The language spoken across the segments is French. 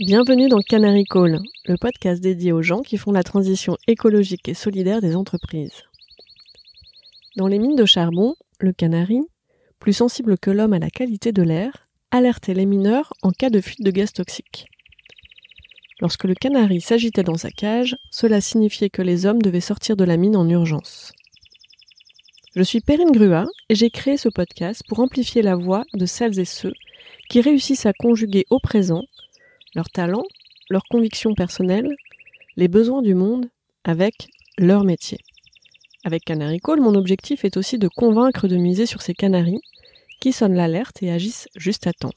Bienvenue dans Canary Call, le podcast dédié aux gens qui font la transition écologique et solidaire des entreprises. Dans les mines de charbon, le canari, plus sensible que l'homme à la qualité de l'air, alertait les mineurs en cas de fuite de gaz toxique. Lorsque le canari s'agitait dans sa cage, cela signifiait que les hommes devaient sortir de la mine en urgence. Je suis Perrine Grua et j'ai créé ce podcast pour amplifier la voix de celles et ceux qui réussissent à conjuguer au présent leurs talent, leurs convictions personnelles, les besoins du monde avec leur métier. Avec Canary Call, mon objectif est aussi de convaincre de miser sur ces canaries qui sonnent l'alerte et agissent juste à temps.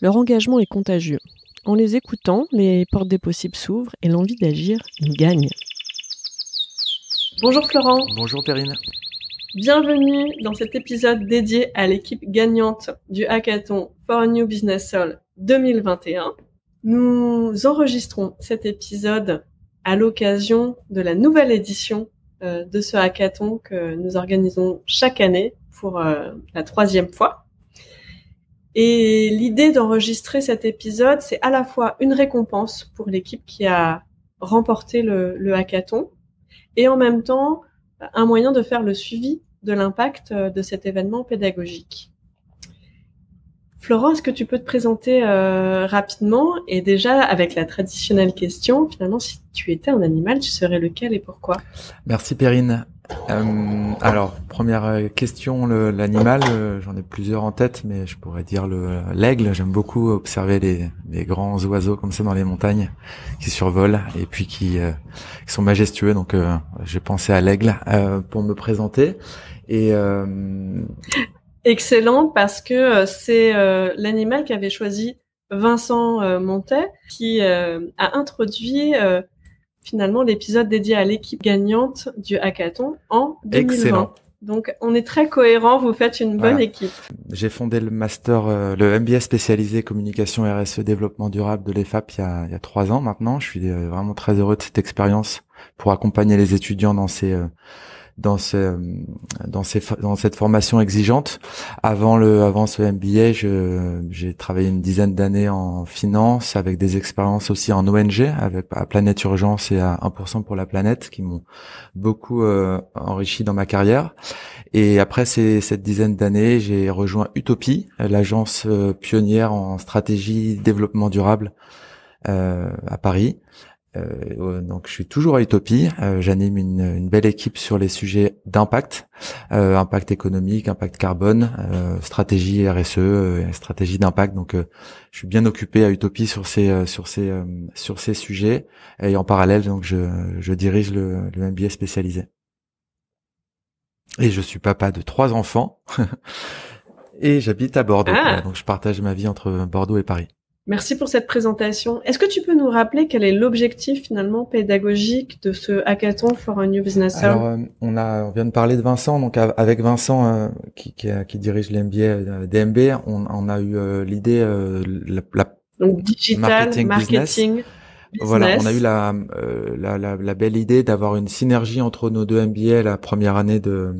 Leur engagement est contagieux. En les écoutant, les portes des possibles s'ouvrent et l'envie d'agir gagne. Bonjour Florent. Bonjour Perrine. Bienvenue dans cet épisode dédié à l'équipe gagnante du hackathon For a New Business Soul 2021. Nous enregistrons cet épisode à l'occasion de la nouvelle édition euh, de ce hackathon que nous organisons chaque année pour euh, la troisième fois. Et l'idée d'enregistrer cet épisode, c'est à la fois une récompense pour l'équipe qui a remporté le, hackathon et en même temps un moyen de faire le suivi de l'impact euh, de cet événement pédagogique. Florent, est-ce que tu peux te présenter euh, rapidement et déjà avec la traditionnelle question, finalement, si tu étais un animal, tu serais lequel et pourquoi Merci Perrine. Euh, alors, première euh, question, l'animal, j'en ai plusieurs en tête, mais je pourrais dire l'aigle. J'aime beaucoup observer les, grands oiseaux comme ça dans les montagnes qui survolent et puis qui, qui sont majestueux. Donc, j'ai pensé à l'aigle pour me présenter. Et excellent parce que euh, c'est euh, l'animal qu'avait choisi Vincent euh, Montet qui a introduit finalement l'épisode dédié à l'équipe gagnante du hackathon en 2020. Excellent. Donc on est très cohérent, vous faites une bonne équipe. J'ai fondé le master, le MBA spécialisé communication RSE développement durable de l'EFAP il y, a, trois ans maintenant. Je suis vraiment très heureux de cette expérience pour accompagner les étudiants dans ces dans euh, dans cette formation exigeante. Avant le avant ce MBA, j'ai travaillé une dizaine d'années en finance avec des expériences aussi en ONG avec à Planète Urgence et à 1% pour la planète qui m'ont beaucoup euh, enrichi dans ma carrière. Et après ces, cette dizaine d'années, j'ai rejoint Utopie, l'agence euh, pionnière en stratégie développement durable à Paris euh, donc je suis toujours à Utopie. Euh, j'anime une, belle équipe sur les sujets d'impact, euh, impact économique, impact carbone, stratégie RSE, stratégie d'impact. Donc je suis bien occupé à Utopie sur ces sur ces sur ces sujets. Et en parallèle, donc je, dirige le, le MBA spécialisé. Et je suis papa de trois enfants. et j'habite à Bordeaux. Ah. Donc je partage ma vie entre Bordeaux et Paris. Merci pour cette présentation. Est-ce que tu peux nous rappeler quel est l'objectif finalement pédagogique de ce hackathon for a new business Alors, euh, on a, on vient de parler de Vincent. Donc, avec Vincent euh, qui, dirige l'MBA euh, DMB, on, a eu l'idée la, marketing. Voilà, on a eu la, la, belle idée d'avoir une synergie entre nos deux MBA la première année de,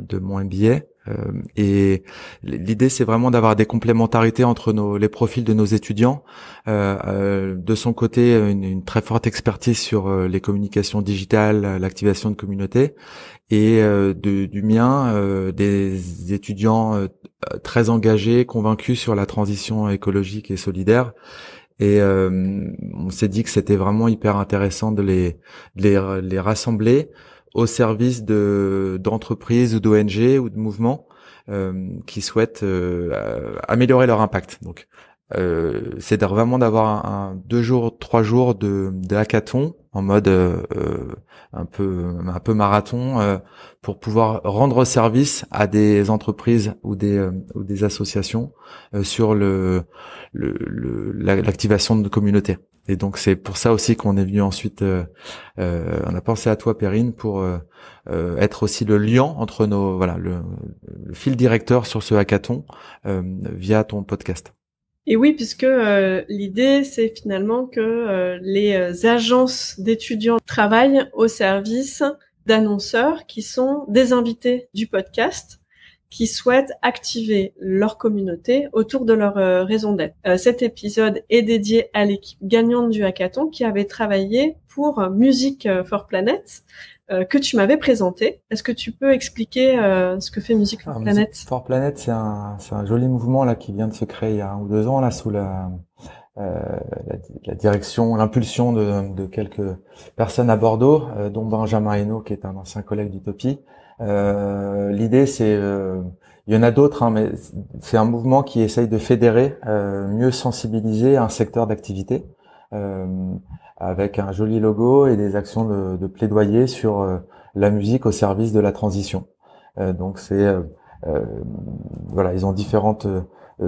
de mon MBA euh, et l'idée, c'est vraiment d'avoir des complémentarités entre nos, les profils de nos étudiants. Euh, euh, de son côté, une, très forte expertise sur les communications digitales, l'activation de communautés, et du mien, des étudiants très engagés, convaincus sur la transition écologique et solidaire. Et on s'est dit que c'était vraiment hyper intéressant de les, de les, les rassembler, au service de d'entreprises ou d'ONG ou de mouvements euh, qui souhaitent euh, améliorer leur impact. Donc euh, c'est vraiment d'avoir un, deux jours, trois jours de, de hackathon en mode euh, un peu un peu marathon pour pouvoir rendre service à des entreprises ou des ou des associations sur le l'activation de communautés. Et donc c'est pour ça aussi qu'on est venu ensuite, euh, euh, on a pensé à toi Perrine pour euh, être aussi le lien entre nos, voilà, le fil directeur sur ce hackathon via ton podcast. Et oui, puisque l'idée c'est finalement que les agences d'étudiants travaillent au service d'annonceurs qui sont des invités du podcast qui souhaitent activer leur communauté autour de leur euh, raison d'être. Euh, cet épisode est dédié à l'équipe gagnante du hackathon qui avait travaillé pour euh, Music for Planet que tu m'avais présenté. Est-ce que tu peux expliquer ce que fait Music for ah, Planet for Planet, c'est un, un, joli mouvement là qui vient de se créer il y a un ou deux ans là sous la, la, direction, l'impulsion de, de, quelques personnes à Bordeaux, dont Benjamin Hainaut qui est un ancien collègue d'Utopie. Euh, l'idée, c'est euh, il y en a d'autres, hein, mais c'est un mouvement qui essaye de fédérer, euh, mieux sensibiliser un secteur d'activité, euh, avec un joli logo et des actions de, plaidoyer sur la musique au service de la transition. donc c'est voilà, ils ont différentes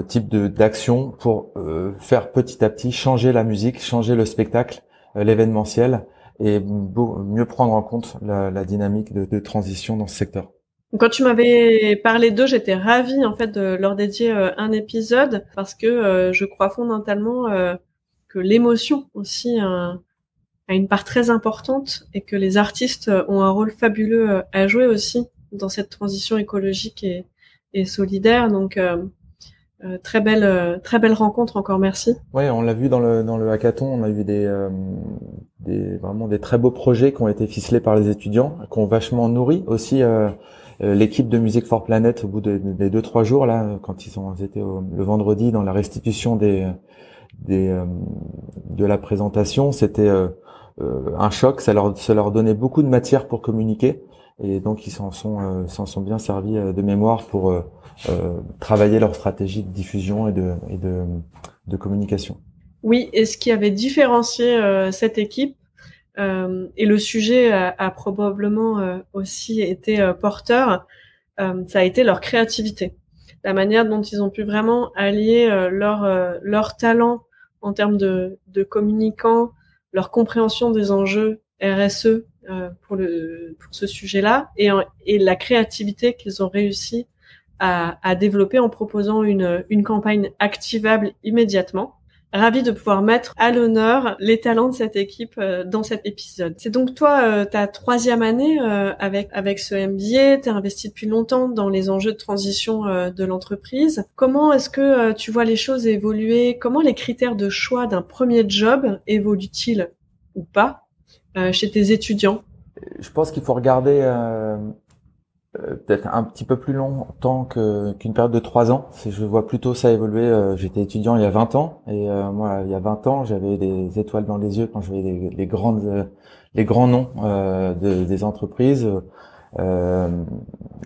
types d'actions pour faire petit à petit changer la musique, changer le spectacle, l'événementiel, et mieux prendre en compte la, dynamique de, transition dans ce secteur. Quand tu m'avais parlé d'eux, j'étais ravie en fait de leur dédier euh, un épisode parce que euh, je crois fondamentalement euh, que l'émotion aussi a, une part très importante et que les artistes ont un rôle fabuleux à jouer aussi dans cette transition écologique et, et solidaire. Donc euh, très belle, euh, très belle rencontre. Encore merci. Oui, on l'a vu dans le dans le hackathon. On a vu euh, des, vraiment des très beaux projets qui ont été ficelés par les étudiants, qui ont vachement nourri aussi l'équipe de Musique for Planet au bout des deux trois jours là, quand ils ont été étaient le vendredi dans la restitution des des de la présentation. C'était un choc. Ça leur ça leur donnait beaucoup de matière pour communiquer et donc ils s'en sont euh, s'en sont bien servis euh, de mémoire pour euh, travailler leur stratégie de diffusion et de communication. Oui, et ce qui avait différencié cette équipe et le sujet a, probablement aussi été porteur, ça a été leur créativité, la manière dont ils ont pu vraiment allier leur leur talent en termes de de communicants, leur compréhension des enjeux RSE euh, pour, le, pour ce sujet-là et, et la créativité qu'ils ont réussi à, à développer en proposant une, une campagne activable immédiatement. Ravi de pouvoir mettre à l'honneur les talents de cette équipe euh, dans cet épisode. C'est donc toi, euh, ta troisième année avec, avec ce MBA, tu investi depuis longtemps dans les enjeux de transition de l'entreprise. Comment est-ce que tu vois les choses évoluer Comment les critères de choix d'un premier job évoluent-ils ou pas euh, chez tes étudiants Je pense qu'il faut regarder euh, euh, peut-être un petit peu plus longtemps que, qu'une période de trois ans. Je vois plutôt ça évoluer. J'étais étudiant il y a 20 ans et moi, il y a 20 ans, j'avais des étoiles dans les yeux quand je voyais les, les grands noms des entreprises.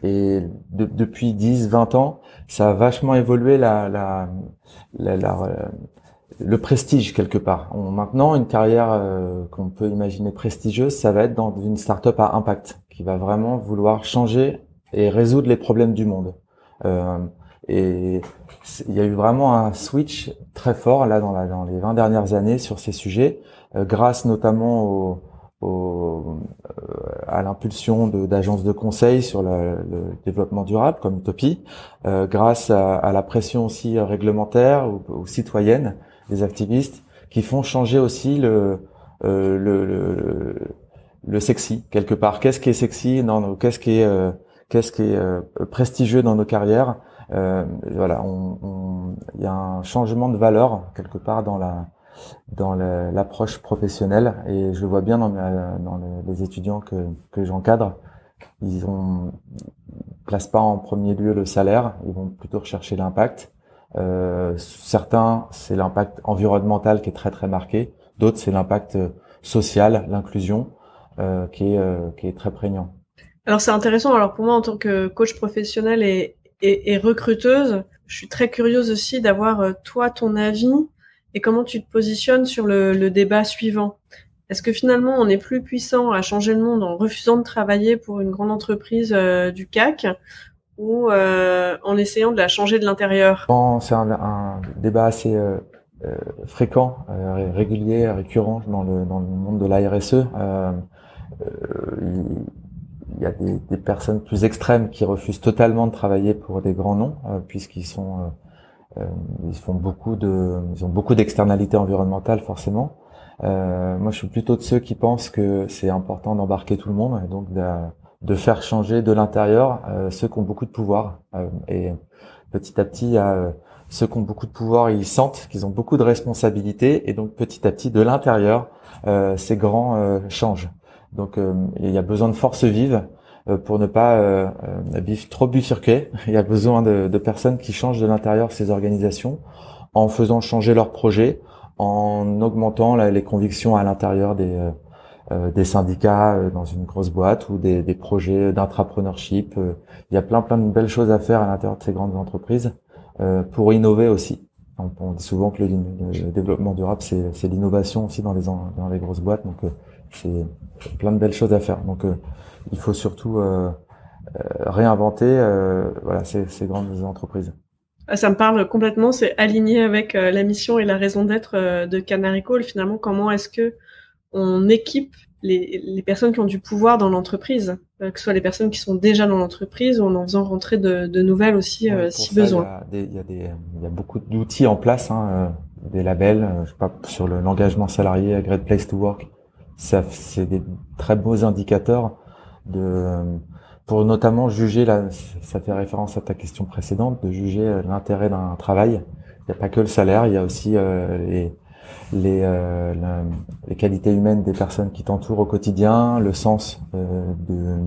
et depuis 10, 20 ans, ça a vachement évolué la, la le prestige quelque part. maintenant, une carrière euh, qu'on peut imaginer prestigieuse, ça va être dans une start-up à impact qui va vraiment vouloir changer et résoudre les problèmes du monde. Euh, et il y a eu vraiment un switch très fort là dans, les 20 dernières années sur ces sujets, euh, grâce notamment à l'impulsion d'agences de, conseil sur le, développement durable comme Utopie, grâce à, la pression aussi réglementaire ou citoyenne des activistes qui font changer aussi euh, le, le, le, sexy quelque part. Qu'est-ce qui est sexy dans nos qu'est-ce qui est euh, qu'est-ce qui est euh, prestigieux dans nos carrières Voilà, on, il y a un changement de valeur quelque part dans la dans l'approche professionnelle et je vois bien dans, les étudiants que, que j'encadre. Ils ont place pas en premier lieu le salaire, ils vont plutôt rechercher l'impact euh, certains, c'est l'impact environnemental qui est très très marqué. D'autres, c'est l'impact euh, social, l'inclusion, euh, qui, est, qui est très prégnant. Alors c'est intéressant. Alors pour moi, en tant que coach professionnel et, recruteuse, je suis très curieuse aussi d'avoir toi ton avis et comment tu te positionnes sur le, débat suivant. Est-ce que finalement on est plus puissant à changer le monde en refusant de travailler pour une grande entreprise du CAC ou euh, en essayant de la changer de l'intérieur C'est un, débat assez euh, euh fréquent, euh, régulier, récurrent dans le, dans le monde de la RSE. il y a des, des, personnes plus extrêmes qui refusent totalement de travailler pour des grands noms, puisqu'ils sont ils font beaucoup de, ils ont beaucoup d'externalités environnementales forcément. Euh, moi, je suis plutôt de ceux qui pensent que c'est important d'embarquer tout le monde et donc de, de faire changer de l'intérieur euh, ceux qui ont beaucoup de pouvoir. Euh, et petit à petit, euh, ceux qui ont beaucoup de pouvoir, ils sentent qu'ils ont beaucoup de responsabilités. Et donc petit à petit, de l'intérieur, ces grands changent. Donc il y a besoin de forces vives pour ne pas vivre trop bifurqué. Il y a besoin de, personnes qui changent de l'intérieur ces organisations en faisant changer leurs projets, en augmentant les convictions à l'intérieur des euh, des syndicats euh, dans une grosse boîte ou des, projets d'entrepreneurship. Euh, il y a plein plein de belles choses à faire à l'intérieur de ces grandes entreprises pour innover aussi. On, dit souvent que le, développement durable, c'est l'innovation aussi dans les, dans les grosses boîtes. Donc, c'est plein de belles choses à faire. Donc, il faut surtout réinventer voilà, ces, ces grandes entreprises. Ah, ça me parle complètement, c'est aligné avec la mission et la raison d'être de Call. Finalement, comment est-ce que on équipe les, les, personnes qui ont du pouvoir dans l'entreprise, euh, que ce soit les personnes qui sont déjà dans l'entreprise ou en faisant rentrer de, nouvelles aussi euh, si besoin. Il y, a des, y a beaucoup d'outils en place, hein, euh, des labels, je sais pas, sur l'engagement salarié salarié, Great Place to Work, c'est des très beaux indicateurs de pour notamment juger, la, ça fait référence à ta question précédente, de juger l'intérêt d'un travail. Il n'y a pas que le salaire, il y a aussi les, les, euh, les qualités humaines des personnes qui t'entourent au quotidien, le sens euh, de,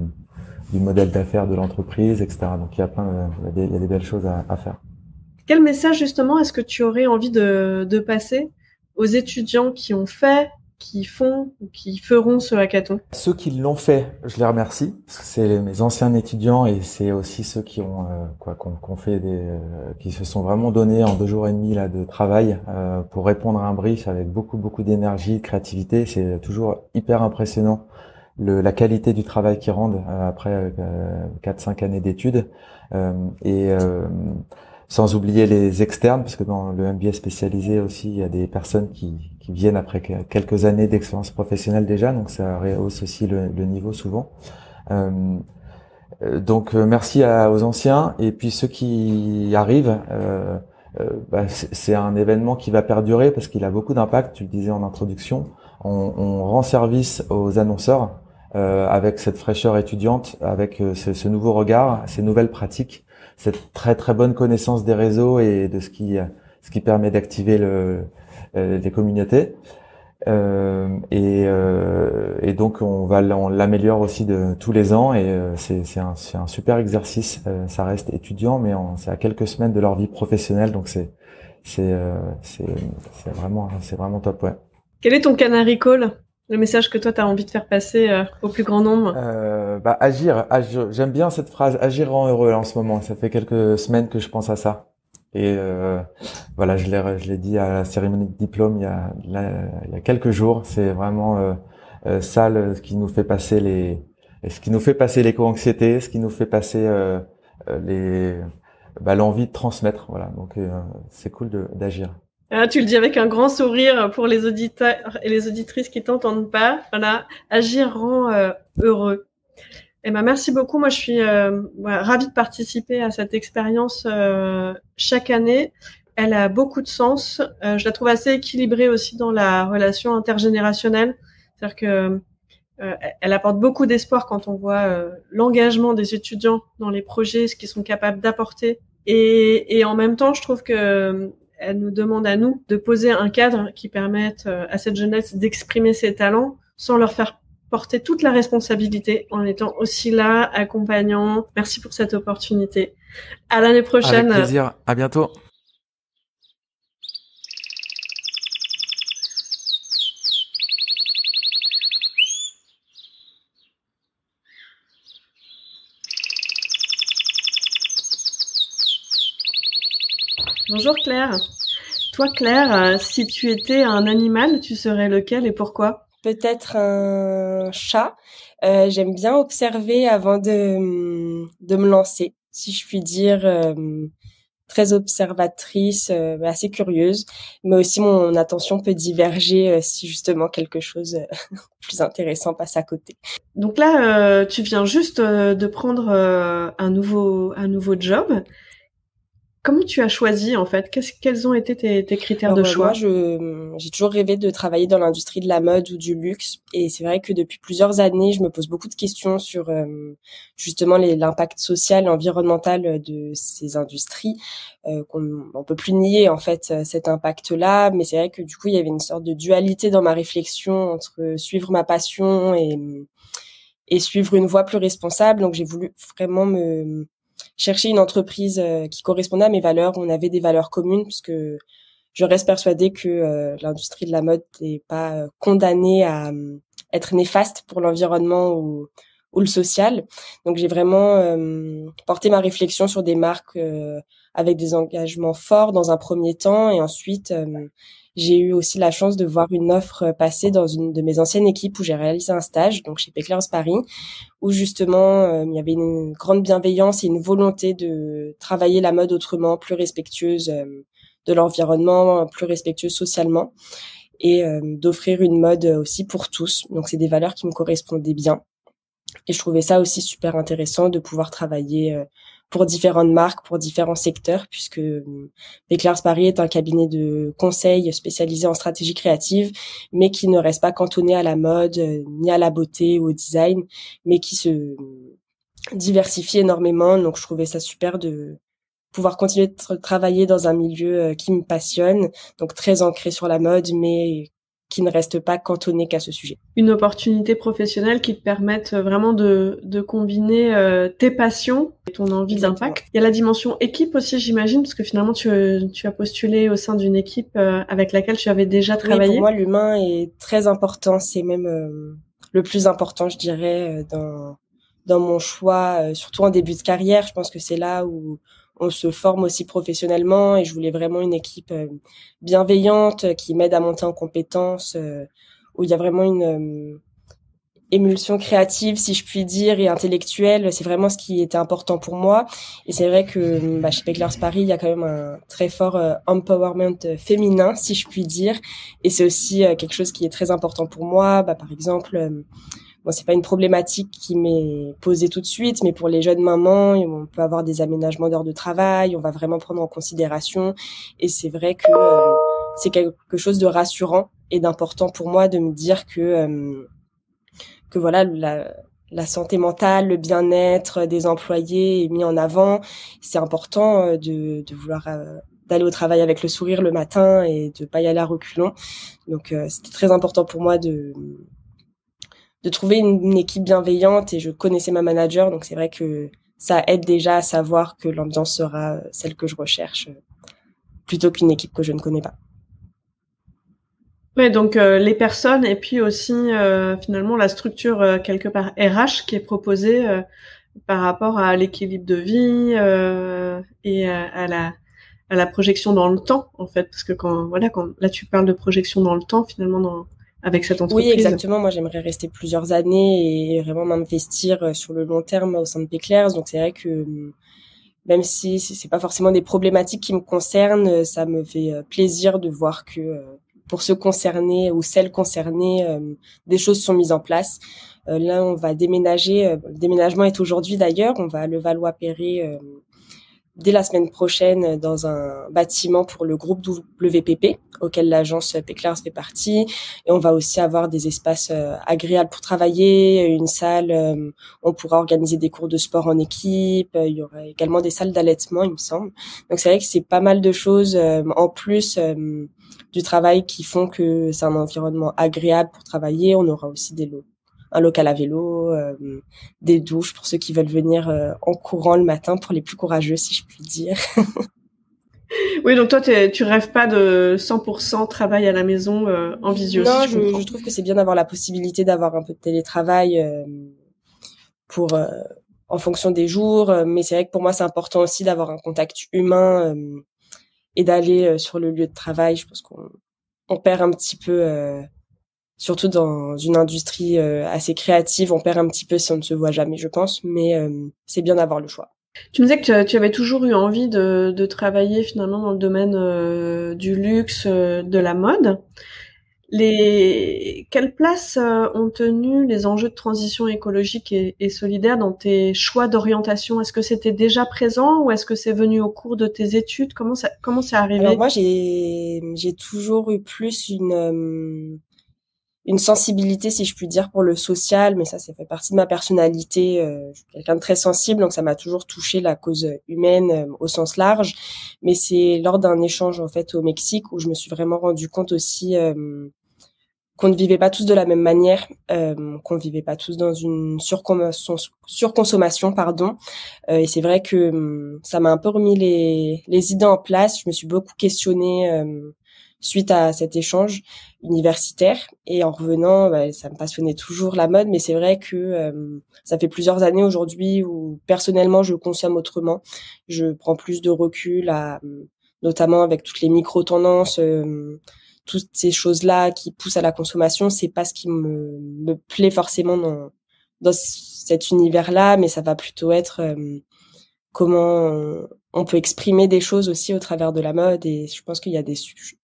du modèle d'affaires de l'entreprise, etc. Donc il y a plein, y des, belles choses à, à faire. Quel message justement est-ce que tu aurais envie de, de passer aux étudiants qui ont fait qui font ou qui feront ce hackathon Ceux qui l'ont fait, je les remercie. C'est mes anciens étudiants et c'est aussi ceux qui ont euh, quoi qu'on fait des euh, qui se sont vraiment donnés en deux jours et demi là de travail euh, pour répondre à un brief avec beaucoup beaucoup d'énergie, de créativité. C'est toujours hyper impressionnant. la qualité du travail qu'ils rendent après 4 cinq années d'études et sans oublier les externes parce que dans le MBA spécialisé aussi il y a des personnes qui, qui viennent après quelques années d'expérience professionnelle déjà, donc ça rehausse aussi le, niveau souvent. Euh, euh, donc euh, merci aux anciens et puis ceux qui arrivent. Bah, c'est un événement qui va perdurer parce qu'il a beaucoup d'impact. Tu le disais en introduction. On, rend service aux annonceurs avec cette fraîcheur étudiante, avec ce, ce, nouveau regard, ces nouvelles pratiques, cette très très bonne connaissance des réseaux et de ce qui ce qui permet d'activer le euh, des communautés. Euh, et, euh, et, donc on va l'améliore aussi de tous les ans et euh, c'est un, un, super exercice. Euh, ça reste étudiant mais c'est à quelques semaines de leur vie professionnelle donc c'est c'est vraiment c'est vraiment top ouais. Quel est ton canary call le message que toi tu as envie de faire passer au plus grand nombre bah, agir, j'aime bien cette phrase agir rend heureux en ce moment ça fait quelques semaines que je pense à ça et euh, voilà, je l'ai, je l'ai dit à la cérémonie de diplôme il y a, il y a quelques jours. C'est vraiment euh, euh ça ce qui nous fait passer les, ce qui nous fait passer l'éco-anxiété, ce qui nous fait passer euh, les, bah, l'envie de transmettre. Voilà, donc c'est cool d'agir. Ah, tu le dis avec un grand sourire pour les auditeurs et les auditrices qui t'entendent pas. Voilà, agir rend heureux. Eh ben, merci beaucoup. Moi, je suis euh, ravie de participer à cette expérience euh, chaque année. Elle a beaucoup de sens. Euh, je la trouve assez équilibrée aussi dans la relation intergénérationnelle. C'est-à-dire que euh, elle apporte beaucoup d'espoir quand on voit l'engagement des étudiants dans les projets, ce qu'ils sont capables d'apporter. Et, et en même temps, je trouve que elle nous demande à nous de poser un cadre qui permette à cette jeunesse d'exprimer ses talents sans leur faire porter toute la responsabilité en étant aussi là, accompagnant. Merci pour cette opportunité. À l'année prochaine. Avec plaisir. À bientôt. Bonjour Claire. Toi Claire, euh, si tu étais un animal, tu serais lequel et pourquoi peut-être un chat. Euh, j'aime bien observer avant de, hum, de, me lancer, si je puis dire, hum, très observatrice, euh, assez curieuse, mais aussi mon attention peut diverger euh, si justement quelque chose plus intéressant passe à côté. Donc là, tu viens juste de prendre un nouveau un nouveau job. Comment tu as choisi en fait Qu'est-ce, Quels ont été tes, critères de choix j'ai toujours rêvé de travailler dans l'industrie de la mode ou du luxe, et c'est vrai que depuis plusieurs années, je me pose beaucoup de questions sur euh, justement l'impact social, et environnemental euh, de ces industries. Euh, on qu'on ne peut plus nier en fait cet impact-là, mais c'est vrai que du coup, il y avait une sorte de dualité dans ma réflexion entre suivre ma passion et et suivre une voie plus responsable. Donc j'ai voulu vraiment me chercher une entreprise euh, qui correspondait à mes valeurs. On avait des valeurs communes puisque je reste persuadée que euh, l'industrie de la mode n'est pas euh, condamnée à être néfaste pour l'environnement ou, le social. Donc j'ai vraiment porté ma réflexion sur des marques avec des engagements forts dans un premier temps et ensuite j'ai eu aussi la chance de voir une offre euh, passer dans une de mes anciennes équipes où j'ai réalisé un stage, donc chez Pecklers Paris, où justement euh, il y avait une grande bienveillance et une volonté de travailler la mode autrement, plus respectueuse euh, de l'environnement, plus respectueuse socialement et d'offrir une mode aussi pour tous. Donc c'est des valeurs qui me correspondaient bien. Et je trouvais ça aussi super intéressant de pouvoir travailler euh, pour différentes marques, pour différents secteurs, puisque Declars hum, Paris est un cabinet de conseil spécialisé en stratégie créative, mais qui ne reste pas cantonné à la mode, euh, ni à la beauté ou au design, mais qui se hum, diversifie énormément. Donc je trouvais ça super de pouvoir continuer de travailler dans un milieu euh, qui me passionne, donc très ancré sur la mode, mais qui ne reste pas cantonné qu'à ce sujet. Une opportunité professionnelle qui te permette vraiment de, de combiner euh, tes passions et ton envie d'impact. Il y a la dimension équipe aussi, j'imagine, parce que finalement, tu, tu as postulé au sein d'une équipe euh, avec laquelle tu avais déjà travaillé. pour moi, l'humain est très important. C'est même euh, le plus important, je dirais, dans, dans mon choix, surtout en début de carrière. Je pense que c'est là où on se forme aussi professionnellement et je voulais vraiment une équipe euh, bienveillante euh, qui m'aide à monter en compétences, euh, où il y a vraiment une émulsion créative, si je puis dire, et intellectuelle. C'est vraiment ce qui était important pour moi. Et c'est vrai que bah, chez Peglars Paris, il y a quand même un très fort empowerment féminin, si je puis dire. Et c'est aussi quelque chose qui est très important pour moi. Bah, par exemple, bon, c'est pas une problématique qui m'est posée tout de suite, mais pour les jeunes mamans, on peut avoir des aménagements d'heures de travail, on va vraiment prendre en considération. Et c'est vrai que euh, c'est quelque chose de rassurant et d'important pour moi de me dire que euh, que voilà la, santé mentale, le bien-être des employés est mis en avant. C'est important euh, de, de vouloir d'aller au travail avec le sourire le matin et de pas y aller à reculons. Donc c'était très important pour moi de de trouver une, équipe bienveillante et je connaissais ma manager, donc c'est vrai que ça aide déjà à savoir que l'ambiance sera euh, celle que je recherche euh, plutôt qu'une équipe que je ne connais pas. Oui, donc euh, les personnes et puis aussi finalement la structure quelque part RH qui est proposée par rapport à l'équilibre de vie et à la à la projection dans le temps en fait parce que quand voilà quand là tu parles de projection dans le temps finalement dans oui, exactement. Moi, j'aimerais rester plusieurs années et vraiment m'investir euh, sur le long terme au sein de Péclairs. Donc, c'est vrai que euh, même si c'est pas forcément des problématiques qui me concernent, euh, ça me fait plaisir de voir que pour ceux concernés ou celles concernées, des choses sont mises en place. Là, on va déménager. Le déménagement est aujourd'hui d'ailleurs. On va à Levallois-Perret dès la semaine prochaine euh, dans un bâtiment pour le groupe WPP auquel l'agence Péclars fait partie et on va aussi avoir des espaces euh, agréables pour travailler, une salle, euh, on pourra organiser des cours de sport en équipe, il y aura également des salles d'allaitement il me semble. Donc c'est vrai que c'est pas mal de choses en plus du travail qui font que c'est un environnement agréable pour travailler, on aura aussi des lots un local à vélo, euh, des douches pour ceux qui veulent venir euh, en courant le matin, pour les plus courageux, si je puis dire. Oui, donc toi, tu rêves pas de 100% travail à la maison euh, en visio. Non, je, trouve que c'est bien d'avoir la possibilité d'avoir un peu de télétravail pour en fonction des jours. Mais c'est vrai que pour moi, c'est important aussi d'avoir un contact humain et d'aller sur le lieu de travail. Je pense qu'on perd un petit peu surtout dans une industrie euh, assez créative, on perd un petit peu si on ne se voit jamais, je pense, mais euh, c'est bien d'avoir le choix. Tu me disais que tu avais toujours eu envie de, de travailler finalement dans le domaine euh, du luxe, de la mode. Les... Quelle place ont tenu les enjeux de transition écologique et, et solidaire dans tes choix d'orientation Est-ce que c'était déjà présent ou est-ce que c'est venu au cours de tes études Comment ça, comment c'est arrivé moi, j'ai, j'ai toujours eu plus une, une sensibilité, si je puis dire, pour le social, mais ça, ça fait partie de ma personnalité. Euh, je suis quelqu'un de très sensible, donc ça m'a toujours touché la cause humaine euh, au sens large. Mais c'est lors d'un échange en fait au Mexique où je me suis vraiment rendu compte aussi euh, qu'on ne vivait pas tous de la même manière, qu'on vivait pas tous dans une surconsommation, pardon. et c'est vrai que hum, ça m'a un peu remis les, les idées en place. Je me suis beaucoup questionnée suite à cet échange universitaire. Et en revenant, bah, ça me passionnait toujours la mode, mais c'est vrai que euh, ça fait plusieurs années aujourd'hui où personnellement je consomme autrement. Je prends plus de recul, notamment avec toutes les micro-tendances. Euh, toutes ces choses-là qui poussent à la consommation, c'est pas ce qui me, plaît forcément dans, dans cet univers-là, mais ça va plutôt être euh, comment on peut exprimer des choses aussi au travers de la mode. Et je pense qu'il y a des, sujets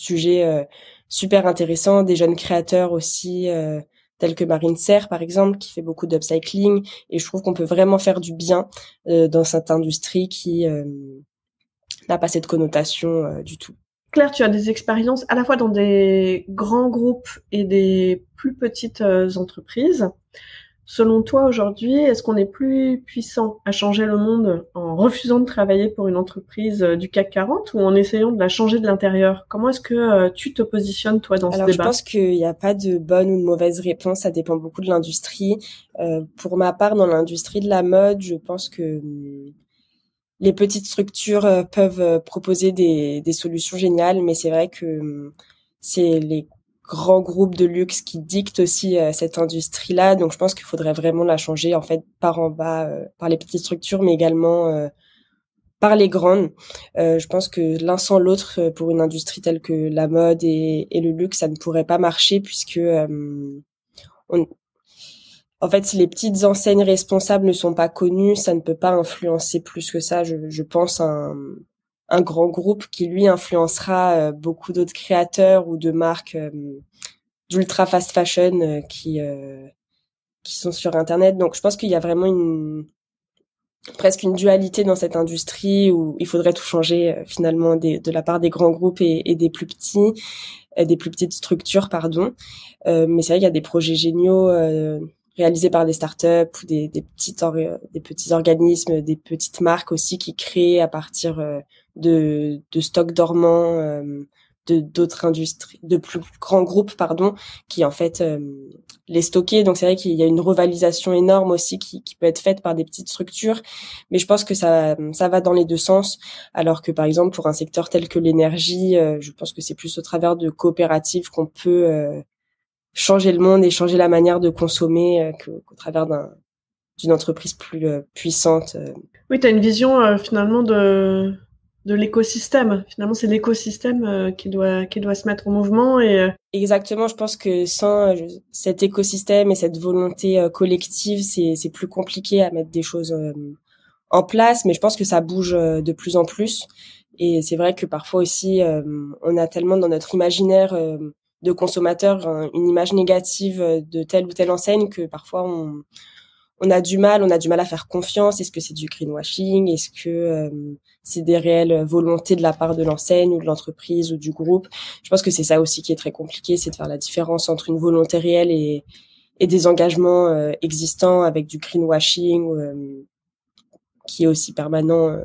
sujet euh, super intéressant, des jeunes créateurs aussi euh, tels que Marine Serre par exemple, qui fait beaucoup d'upcycling. Et je trouve qu'on peut vraiment faire du bien euh, dans cette industrie qui n'a pas cette connotation du tout. Claire, tu as des expériences à la fois dans des grands groupes et des plus petites entreprises. Selon toi, aujourd'hui, est-ce qu'on est plus puissant à changer le monde en refusant de travailler pour une entreprise euh, du CAC 40 ou en essayant de la changer de l'intérieur Comment est-ce que euh, tu te positionnes, toi, dans ce débat Alors, je pense qu'il n'y a pas de bonne ou de mauvaise réponse. Ça dépend beaucoup de l'industrie. Euh, pour ma part, dans l'industrie de la mode, je pense que hmm, les petites structures peuvent proposer des, des solutions géniales, mais c'est vrai que hmm, c'est les Grand groupes de luxe qui dicte aussi euh, cette industrie-là. Donc je pense qu'il faudrait vraiment la changer en fait par en bas, euh, par les petites structures, mais également euh, par les grandes. je pense que l'un sans l'autre, pour une industrie telle que la mode et, le luxe, ça ne pourrait pas marcher puisque on... en fait, si les petites enseignes responsables ne sont pas connues, ça ne peut pas influencer plus que ça, je, je pense, un, un grand groupe qui lui influencera euh, beaucoup d'autres créateurs ou de marques euh, d'ultra fast fashion euh, qui qui sont sur internet. Donc je pense qu'il y a vraiment une presque une dualité dans cette industrie où il faudrait tout changer finalement de la part des grands groupes et, des plus petits, des plus petites structures, pardon. Euh, mais c'est vrai qu'il y a des projets géniaux réalisés par des startups ou des, des petites des petits organismes, des petites marques aussi qui créent à partir de, de stocks dormants euh, de d'autres industries, de plus grands groupes pardon, qui en fait euh, les stocker. Donc c'est vrai qu'il y a une revalisation énorme aussi qui, peut être faite par des petites structures, mais je pense que ça ça va dans les deux sens. Alors que par exemple pour un secteur tel que l'énergie, euh, je pense que c'est plus au travers de coopératives qu'on peut changer le monde et changer la manière de consommer qu'au travers d'un d'une entreprise plus puissante. Oui, tu as une vision finalement de, de l'écosystème. Finalement, c'est l'écosystème euh, qui doit qui doit se mettre en mouvement et euh, exactement. Je pense que sans euh, cet écosystème et cette volonté collective, c'est c'est plus compliqué à mettre des choses en place. Mais je pense que ça bouge de plus en plus. Et c'est vrai que parfois aussi, on a tellement dans notre imaginaire de consommateur une image négative de telle ou telle enseigne que parfois on on a du mal, on a du mal à faire confiance. Est-ce que c'est du greenwashing Est-ce que euh, c'est des réelles volontés de la part de l'enseigne ou de l'entreprise ou du groupe Je pense que c'est ça aussi qui est très compliqué, c'est de faire la différence entre une volonté réelle et, des engagements euh, existants avec du greenwashing euh, qui est aussi permanent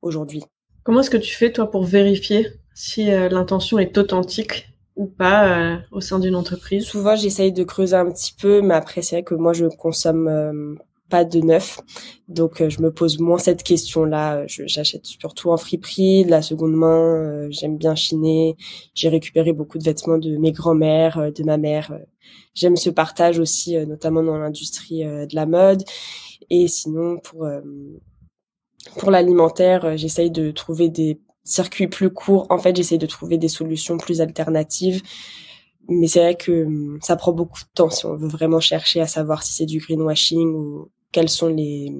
aujourd'hui. Comment est-ce que tu fais toi pour vérifier si l'intention est authentique ou pas euh, au sein d'une entreprise Souvent, j'essaye de creuser un petit peu, mais après, c'est vrai que moi, je consomme euh, pas de neuf. Donc euh, je me pose moins cette question-là. J'achète surtout en friperie, de la seconde main. J'aime bien chiner. J'ai récupéré beaucoup de vêtements de mes grands-mères, de ma mère. J'aime ce partage aussi, notamment dans l'industrie de la mode. Et sinon, pour pour l'alimentaire, j'essaye de trouver des circuit plus court, En fait, j'essaie de trouver des solutions plus alternatives. Mais c'est vrai que hum, ça prend beaucoup de temps si on veut vraiment chercher à savoir si c'est du greenwashing ou quelles sont les,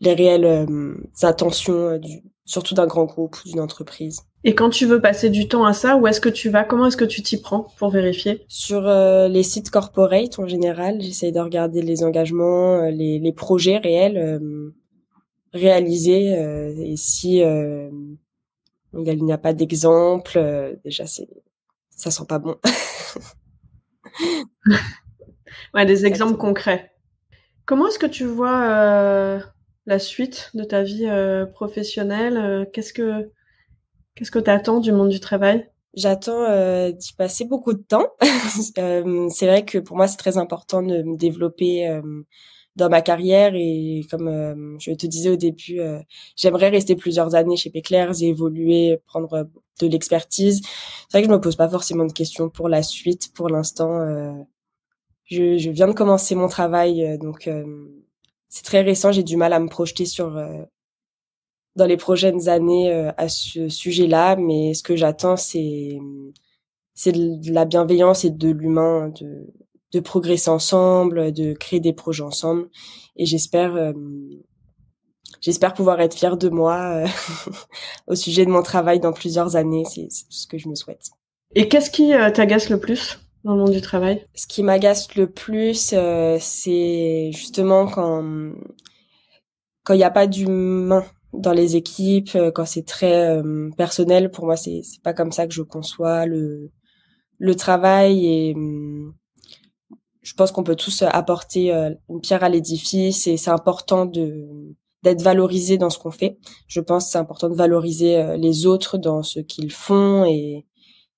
les réelles hum, intentions, euh, du, surtout d'un grand groupe ou d'une entreprise. Et quand tu veux passer du temps à ça, où est-ce que tu vas Comment est-ce que tu t'y prends pour vérifier Sur euh, les sites corporate en général, j'essaie de regarder les engagements, euh, les, projets réels. Hum, réaliser. Euh, et si il n'y a pas d'exemple, euh, déjà c'est ça sent pas bon. ouais, des exemples concrets. Comment est-ce que tu vois euh, la suite de ta vie professionnelle Qu'est-ce que qu'est-ce que tu attends du monde du travail J'attends d'y passer beaucoup de temps. c'est vrai que pour moi c'est très important de me développer dans ma carrière et comme euh, je te disais au début, euh, j'aimerais rester plusieurs années chez Péclairs évoluer, prendre euh, de l'expertise. C'est vrai que je me pose pas forcément de questions pour la suite. Pour l'instant, je, je, viens de commencer mon travail, donc c'est très récent. J'ai du mal à me projeter sur dans les prochaines années à ce sujet-là, mais ce que j'attends, c'est c'est de la bienveillance et de l'humain, de de progresser ensemble, de créer des projets ensemble. Et j'espère, euh, j'espère pouvoir être fière de moi euh, au sujet de mon travail dans plusieurs années. C'est ce que je me souhaite. Et qu'est-ce qui euh, t'agace le plus dans le monde du travail Ce qui m'agace le plus, c'est justement quand quand il n'y a pas d'humain dans les équipes, quand c'est très personnel. Pour moi, c'est c'est pas comme ça que je conçois le le travail et hum, je pense qu'on peut tous euh, apporter euh, une pierre à l'édifice et c'est important de d'être valorisé dans ce qu'on fait. Je pense c'est important de valoriser euh, les autres dans ce qu'ils font et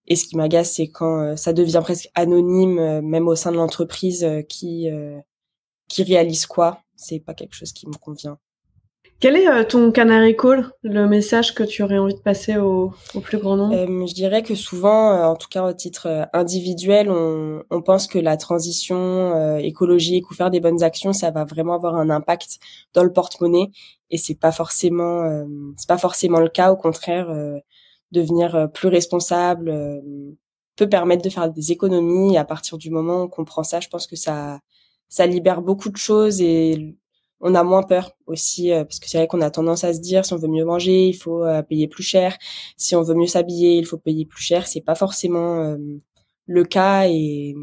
et ce qui m'agace c'est quand ça devient presque anonyme même au sein de l'entreprise qui qui réalise quoi. C'est pas quelque chose qui me convient. Quel est euh, ton canary call, le message que tu aurais envie de passer au, au plus grand nombre euh, Je dirais que souvent, euh, en tout cas au titre euh, individuel, on, on pense que la transition écologique ou faire des bonnes actions, ça va vraiment avoir un impact dans le porte-monnaie, et c'est pas forcément, c'est pas forcément le cas. Au contraire, devenir plus responsable peut permettre de faire des économies. à partir du moment où on comprend ça, je pense que ça, ça libère beaucoup de choses et on a moins peur aussi euh, parce que c'est vrai qu'on a tendance à se dire si on veut mieux manger il faut euh, payer plus cher si on veut mieux s'habiller il faut payer plus cher c'est pas forcément euh, le cas et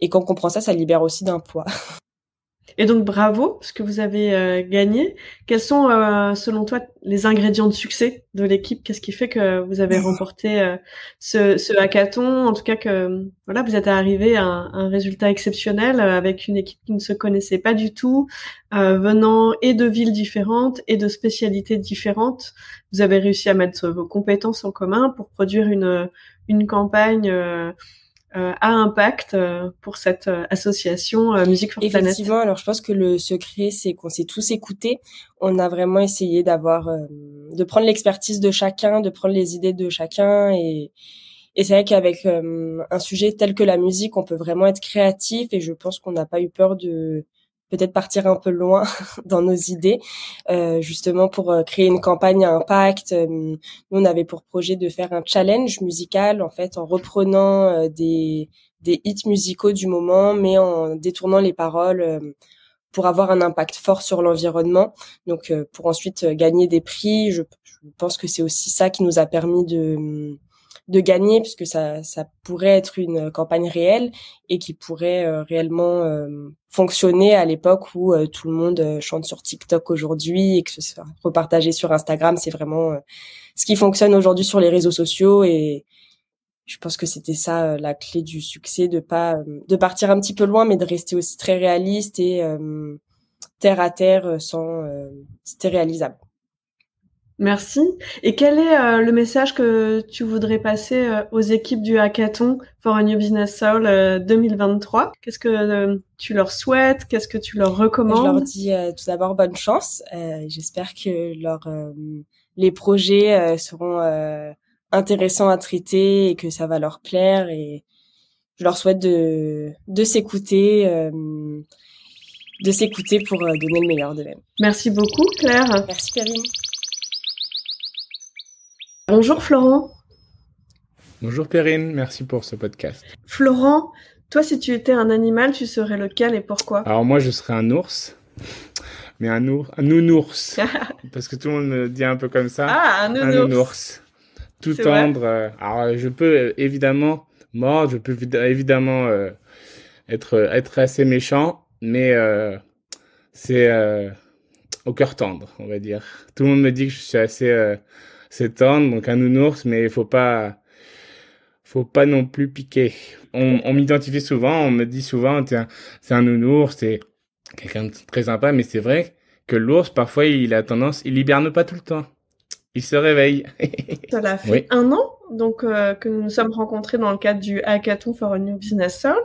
et quand on comprend ça ça libère aussi d'un poids Et donc bravo, parce que vous avez euh, gagné. Quels sont, euh, selon toi, les ingrédients de succès de l'équipe Qu'est-ce qui fait que vous avez remporté euh, ce, ce, hackathon En tout cas, que voilà, vous êtes arrivé à un, un, résultat exceptionnel avec une équipe qui ne se connaissait pas du tout, venant et de villes différentes et de spécialités différentes. Vous avez réussi à mettre vos compétences en commun pour produire une, une campagne à euh, impact euh, pour cette euh, association Musique for Effectivement, alors je pense que le secret, c'est qu'on s'est tous écoutés. On a vraiment essayé d'avoir, de prendre l'expertise de chacun, de prendre les idées de chacun et, c'est vrai qu'avec un sujet tel que la musique, on peut vraiment être créatif et je pense qu'on n'a pas eu peur de peut-être partir un peu loin dans nos idées, euh, justement pour euh, créer une campagne à impact. Euh, nous, on avait pour projet de faire un challenge musical, en fait, en reprenant des, des hits musicaux du moment, mais en détournant les paroles pour avoir un impact fort sur l'environnement. Donc, pour ensuite gagner des prix, je pense que c'est aussi ça qui nous a permis de de gagner puisque ça, ça pourrait être une euh, campagne réelle et qui pourrait euh, réellement euh, fonctionner à l'époque où tout le monde chante sur TikTok aujourd'hui et que ce soit repartagé sur Instagram, c'est vraiment ce qui fonctionne aujourd'hui sur les réseaux sociaux et je pense que c'était ça la clé du succès de pas de partir un petit peu loin mais de rester aussi très réaliste et terre à terre sans c'était réalisable. Merci. Et quel est euh, le message que tu voudrais passer euh, aux équipes du hackathon for a New Business Soul 2023 euh, Qu'est-ce que tu leur souhaites Qu'est-ce que tu leur recommandes Je leur dis tout d'abord bonne chance. J'espère que leur, les projets seront intéressants à traiter et que ça va leur plaire. Et je leur souhaite de, de s'écouter de s'écouter pour donner le meilleur de mêmes Merci beaucoup, Claire. Merci, Karine. Bonjour Florent. Bonjour Perrine, merci pour ce podcast. Florent, toi si tu étais un animal, tu serais lequel et pourquoi Alors moi je serais un ours. Mais un, ours, un nounours. parce que tout le monde me dit un peu comme ça. Ah, un nounours. Tout tendre. Euh, alors je peux euh, évidemment mordre, je peux évidemment euh, être, être assez méchant, mais c'est au cœur tendre, on va dire. Tout le monde me dit que je suis assez c'est donc un nounours, mais il faut pas, faut pas non plus piquer. On, m'identifie souvent, on me dit souvent, tiens, c'est un nounours, c'est quelqu'un de très sympa, mais c'est vrai que l'ours, parfois, il a tendance, il hiberne pas tout le temps. Il se réveille. Cela fait un an donc euh, que nous nous sommes rencontrés dans le cadre du Hackathon for a New Business Soul.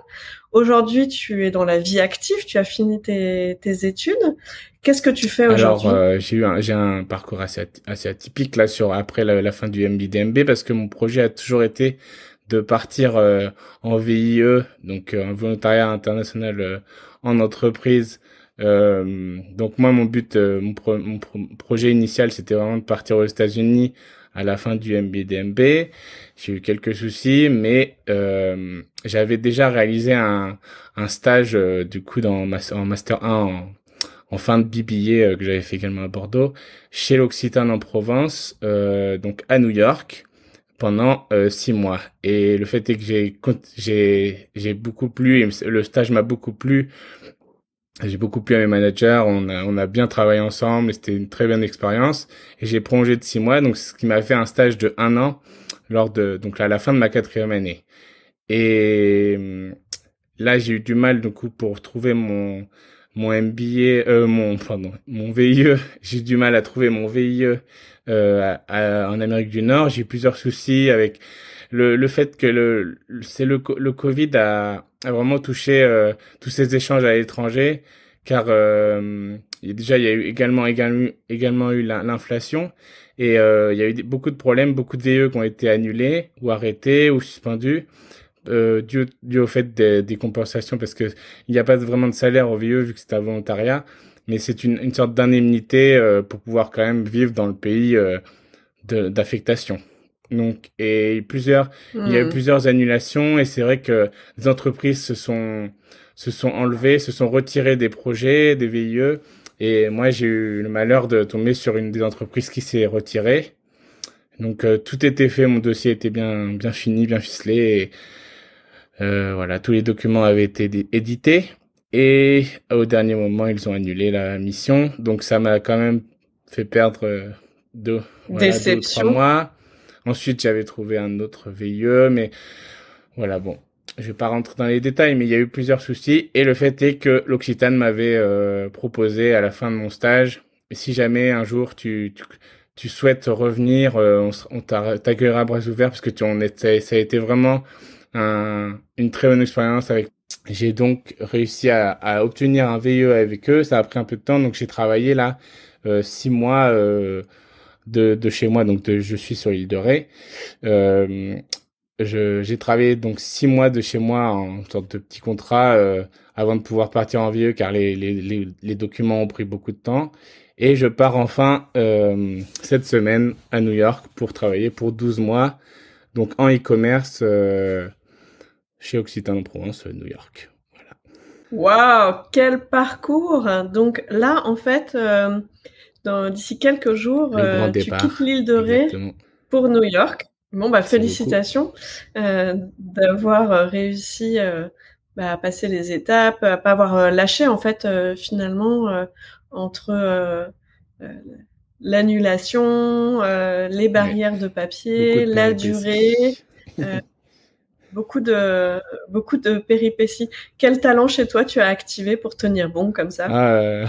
Aujourd'hui, tu es dans la vie active, tu as fini tes, tes études. Qu'est-ce que tu fais aujourd'hui Alors, euh, j'ai eu un, j'ai un parcours assez, assez atypique là sur après la, fin du MBDMB parce que mon projet a toujours été de partir euh, en VIE, donc un euh, volontariat international en entreprise. donc moi, mon but, mon, projet initial, c'était vraiment de partir aux États-Unis à la fin du MBDMB. J'ai eu quelques soucis, mais j'avais déjà réalisé un, stage du coup dans en master 1 en en fin de BBA euh, que j'avais fait également à Bordeaux, chez l'Occitane en Provence, euh, donc à New York pendant euh, six mois. Et le fait est que j'ai j'ai j'ai beaucoup plu, le stage m'a beaucoup plu. J'ai beaucoup plu à mes managers, on a, on a bien travaillé ensemble, c'était une très bonne expérience. Et j'ai prolongé de six mois, donc ce qui m'a fait un stage de un an lors de donc à la fin de ma quatrième année. Et hum, là j'ai eu du mal du coup pour trouver mon mon MBA, euh, mon pardon, mon VIE, j'ai du mal à trouver mon VIE euh, en Amérique du Nord. J'ai plusieurs soucis avec le, le fait que le c'est le, le Covid a, a vraiment touché euh, tous ces échanges à l'étranger, car déjà il y a eu également également, également eu l'inflation et il y a eu beaucoup de problèmes, beaucoup de VIE qui ont été annulés ou arrêtés ou suspendus. Euh, dû, au fait des, compensations, parce qu'il n'y a pas vraiment de salaire au VIE vu que c'est un volontariat, mais c'est une, une, sorte d'indemnité euh, pour pouvoir quand même vivre dans le pays euh, d'affectation. Donc, et plusieurs, il y a eu hmm. plusieurs annulations, et c'est vrai que les entreprises se sont, se sont enlevées, se sont retirées des projets, des VIE. Et moi, j'ai eu le malheur de tomber sur une des entreprises qui s'est retirée. Donc, tout était fait, mon dossier était bien, bien fini, bien ficelé. Et, euh, voilà, tous les documents avaient été édités et au dernier moment, ils ont annulé la mission. Donc ça m'a quand même fait perdre euh, deux, voilà, mois. Ensuite, j'avais trouvé un autre VIE, mais voilà, bon, je vais pas rentrer dans les détails, mais il y a eu plusieurs soucis. Et le fait est que l'Occitane m'avait euh, proposé à la fin de mon stage, si jamais un jour tu, souhaites revenir, on, t'accueillera à bras ouverts parce que tu, on était, ça a été vraiment un, euh, une très bonne expérience avec. J'ai donc réussi à, à, obtenir un VE avec eux. Ça a pris un peu de temps, donc j'ai travaillé là euh, six mois euh, de, de, chez moi. Donc je suis sur l'île de Ré. Euh, j'ai travaillé donc six mois de chez moi en sorte de petit contrat euh, avant de pouvoir partir en VE car les, les, les, documents ont pris beaucoup de temps. Et je pars enfin euh, cette semaine à New York pour travailler pour 12 mois donc en e-commerce euh, chez Occitan Provence, New York. Voilà. Waouh, quel parcours Donc là, en fait, euh, d'ici quelques jours, euh, tu quittes l'île de Ré pour New York. Bon, bah, félicitations euh, d'avoir réussi bah, à passer les étapes, à pas avoir lâché, en fait, finalement, entre l'annulation, les barrières de papier, la durée. beaucoup de, beaucoup de péripéties. Quel talent chez toi tu as activé pour tenir bon comme ça ah, euh,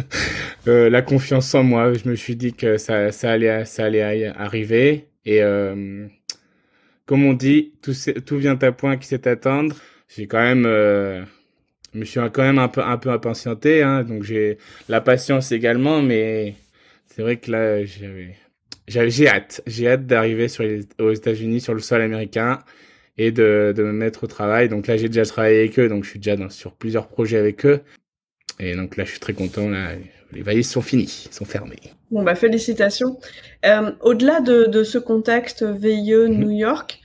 euh, la confiance en moi. Je me suis dit que ça, allait, ça allait arriver. Et euh, comme on dit, tout, tout vient à point qui sait attendre. J'ai quand même, je me suis quand même un peu, un peu impatienté. Hein. donc j'ai la patience également, mais c'est vrai que là, j'avais j'ai hâte. J'ai hâte d'arriver sur les, aux États-Unis, sur le sol américain et de, de me mettre au travail. Donc là, j'ai déjà travaillé avec eux, donc je suis déjà sur plusieurs projets avec eux. Et donc là, je suis très content. Là, les valises sont finies, sont fermées. Bon, bah félicitations. Euh, au-delà de, de, ce contexte VIE mhm. New York,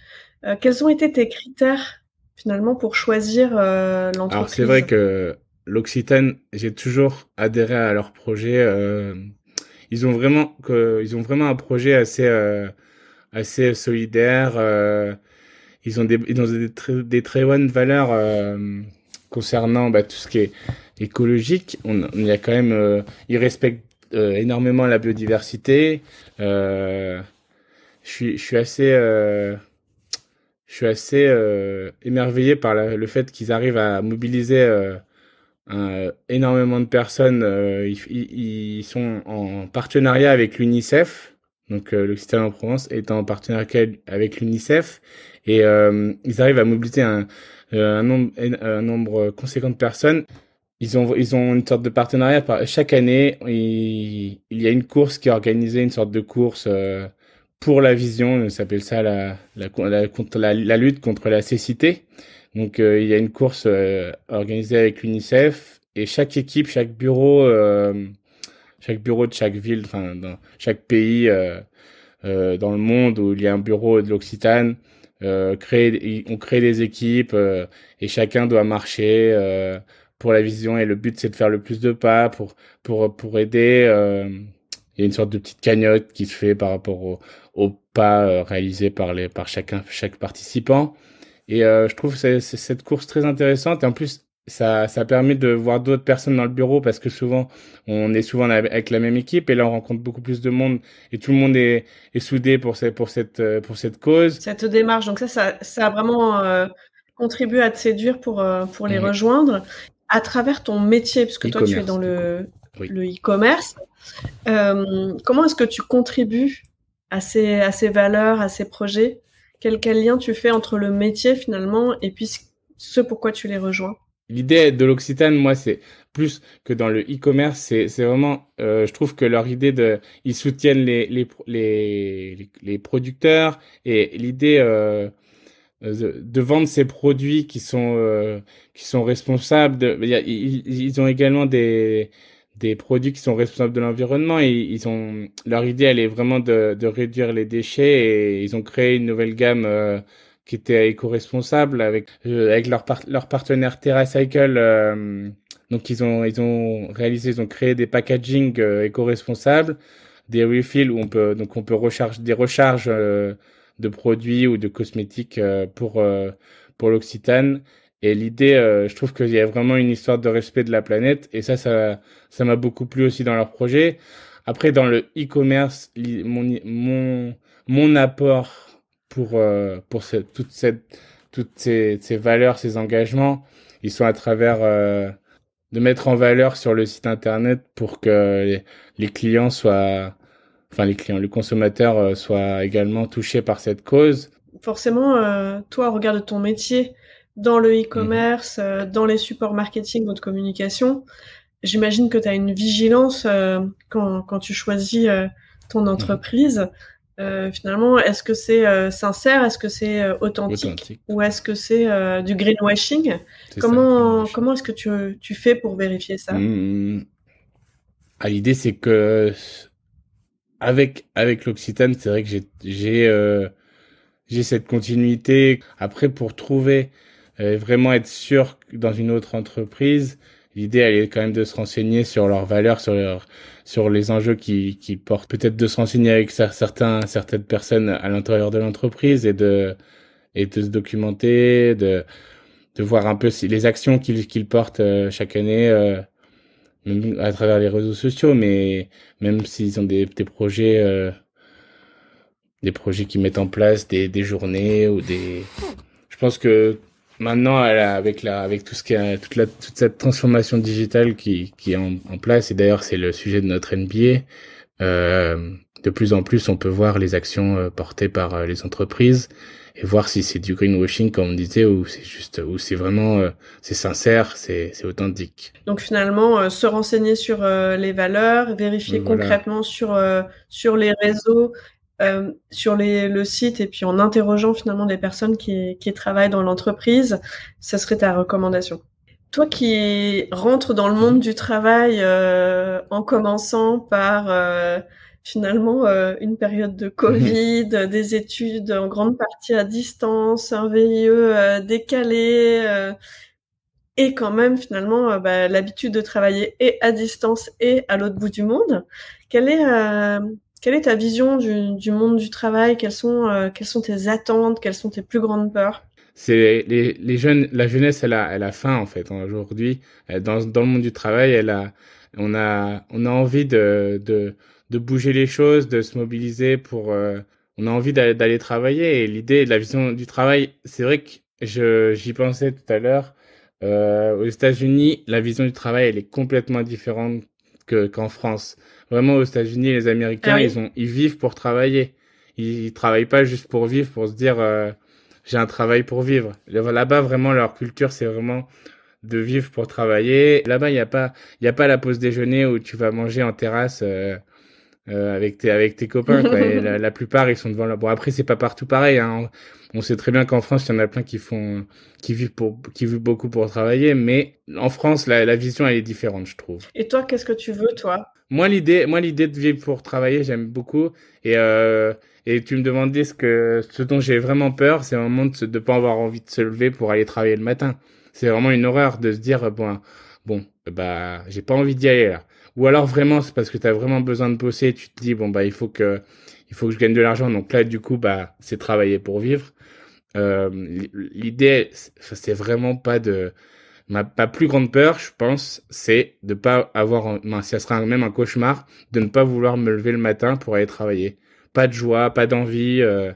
euh, quels ont été tes critères finalement pour choisir l'entreprise euh, Alors c'est vrai que l'Occitane, j'ai toujours adhéré à leur projet ils ont vraiment, que, ils ont vraiment un projet assez, euh, assez solidaire. Euh, ils ont des, ils ont des, très, bonnes valeurs euh, concernant bah, tout ce qui est écologique. On, y a quand même, ils respectent énormément la biodiversité. je suis, je suis assez je suis assez émerveillé par le fait qu'ils arrivent à mobiliser euh, énormément de personnes euh, ils, sont en partenariat avec l'UNICEF. Donc euh, l'Occitanie en Provence est en partenariat avec l'UNICEF et euh, ils arrivent à mobiliser un, nombre, conséquent de personnes. Ils ont, une sorte de partenariat. Chaque année, il, y a une course qui est organisée, une sorte de course pour la vision. Ça s'appelle ça la, lutte contre la cécité. Donc euh, il y a une course euh, organisée avec l'UNICEF et chaque équipe, chaque bureau, euh, chaque bureau de chaque ville, enfin, dans chaque pays dans le monde où il y a un bureau de l'Occitane, on crée des équipes et chacun doit marcher pour la vision et le but c'est de faire le plus de pas pour pour pour aider. il y a une sorte de petite cagnotte qui se fait par rapport aux pas réalisés par les par chacun chaque participant. Et euh, je trouve cette course très intéressante. Et en plus, ça, ça permet de voir d'autres personnes dans le bureau parce que souvent, on est souvent avec la même équipe et là, on rencontre beaucoup plus de monde et tout le monde est, soudé pour, pour, cette, pour cette euh, cause. Cette démarche, donc ça, ça, ça a vraiment euh, contribué à te séduire pour, pour les mhm. rejoindre. À travers ton métier, parce que toi, tu es dans le e-commerce, comment est-ce que tu contribues à ces, à ces valeurs, à ces projets quel, quel, lien tu fais entre le métier finalement et puis ce pourquoi tu les rejoins L'idée de l'Occitane, moi, c'est plus que dans le e-commerce, c'est, c'est vraiment, euh, je trouve que leur idée de, ils soutiennent les, les, les, producteurs et l'idée euh, euh, de, vendre ces produits qui sont, qui sont responsables. De, ils, ont également des, des produits qui sont responsables de l'environnement. Ils, ont leur idée, elle est vraiment de, réduire les déchets et ils ont créé une nouvelle gamme euh, qui était éco-responsable avec euh, avec leur, partenaire TerraCycle. Euh, donc ils ont réalisé, ils ont créé des packaging éco-responsables, des refills où on peut donc on peut recharger des recharges de produits ou de cosmétiques pour pour l'Occitane et l'idée, euh, je trouve qu'il y a vraiment une histoire de respect de la planète. Et ça, ça, ça m'a beaucoup plu aussi dans leur projet. Après, dans le e-commerce, mon, mon, mon apport pour, euh, pour toute cette, toutes ces, ces, valeurs, ces engagements, ils sont à travers euh, de mettre en valeur sur le site internet pour que les, clients soient, enfin les clients, le consommateur soit également touché par cette cause. Forcément, toi, regarde ton métier dans le mhm. e-commerce, euh, dans les supports marketing ou de communication. J'imagine que tu as une vigilance euh, quand, quand, tu choisis euh, ton mhm. entreprise. finalement, est-ce que c'est sincère, est-ce que c'est authentique, ou est-ce que c'est du greenwashing Comment, comment est-ce que tu, tu, fais pour vérifier ça À mmh, mmh. ah, L'idée, c'est que avec, avec l'Occitane, c'est vrai que j'ai cette continuité. Après, pour trouver euh, vraiment être sûr dans une autre entreprise, l'idée elle est quand même de se renseigner sur leurs valeurs, sur leur, sur les enjeux qui, qui portent, peut-être de se renseigner avec certains certaines personnes à l'intérieur de l'entreprise et de et de se documenter, de de voir un peu si, les actions qu'ils qu'ils portent euh, chaque année euh, à travers les réseaux sociaux, mais même s'ils ont des, des projets euh, des projets qui mettent en place des, des journées ou des je pense que maintenant, avec la, avec tout ce qui toute la, toute cette transformation digitale qui, qui est en, place, et d'ailleurs c'est le sujet de notre NBA. Euh, de plus en plus, on peut voir les actions euh, portées par euh, les entreprises et voir si c'est du greenwashing comme on disait ou c'est juste ou c'est vraiment euh, c'est sincère, c'est c'est authentique. Donc finalement se renseigner sur les valeurs, vérifier concrètement sur sur les réseaux euh, sur les, le site et puis en interrogeant finalement des personnes qui, qui travaillent dans l'entreprise, ça serait ta recommandation Toi qui rentres dans le monde du travail euh, en commençant par euh, finalement une période de mhm. Covid, des études en grande partie à distance, un VIE décalé et quand même finalement bah, l'habitude de travailler et à distance et à l'autre bout du monde. Quelle est quelle est ta vision du, monde du travail quelles sont, euh, quelles sont tes attentes Quelles sont tes plus grandes peurs C'est les, jeunes, la jeunesse, elle a, faim en fait hein, aujourd'hui. Euh, dans, dans, le monde du travail, elle on a, on a envie de, bouger les choses, de se mobiliser pour. Euh, on a envie d'aller travailler et l'idée, de la vision du travail, c'est vrai que j'y pensais tout à l'heure. aux États-Unis, la vision du travail, elle est complètement différente qu'en France. Vraiment, aux États-Unis, les Américains, ah ils ont, ils vivent pour travailler. Ils, travaillent pas juste pour vivre, pour se dire euh, j'ai un travail pour vivre. Là-bas, vraiment, leur culture, c'est vraiment de vivre pour travailler. Là-bas, il n'y a pas, il y a pas la pause déjeuner où tu vas manger en terrasse. Euh, euh, avec, tes, avec tes copains. la, plupart, ils sont devant la. Bon, après, c'est pas partout pareil. Hein. On, sait très bien qu'en France, il y en a plein qui font, qui vivent pour, qui vivent beaucoup pour travailler, mais en France, la, la vision, elle est différente, je trouve. Et toi, qu'est-ce que tu veux, toi Moi, l'idée, moi, l'idée de vivre pour travailler, j'aime beaucoup. Et euh, et tu me demandais ce que, ce dont j'ai vraiment peur, c'est moment de, ne pas avoir envie de se lever pour aller travailler le matin. C'est vraiment une horreur de se dire bon, bon, bah, j'ai pas envie d'y aller là. Ou alors vraiment, c'est parce que tu as vraiment besoin de bosser, tu te dis, bon, bah, il faut que, il faut que je gagne de l'argent. Donc là, du coup, bah, c'est travailler pour vivre. Euh, L'idée, c'est vraiment pas de. Ma, plus grande peur, je pense, c'est de pas avoir. si ça sera même un cauchemar de ne pas vouloir me lever le matin pour aller travailler. Pas de joie, pas d'envie. Euh,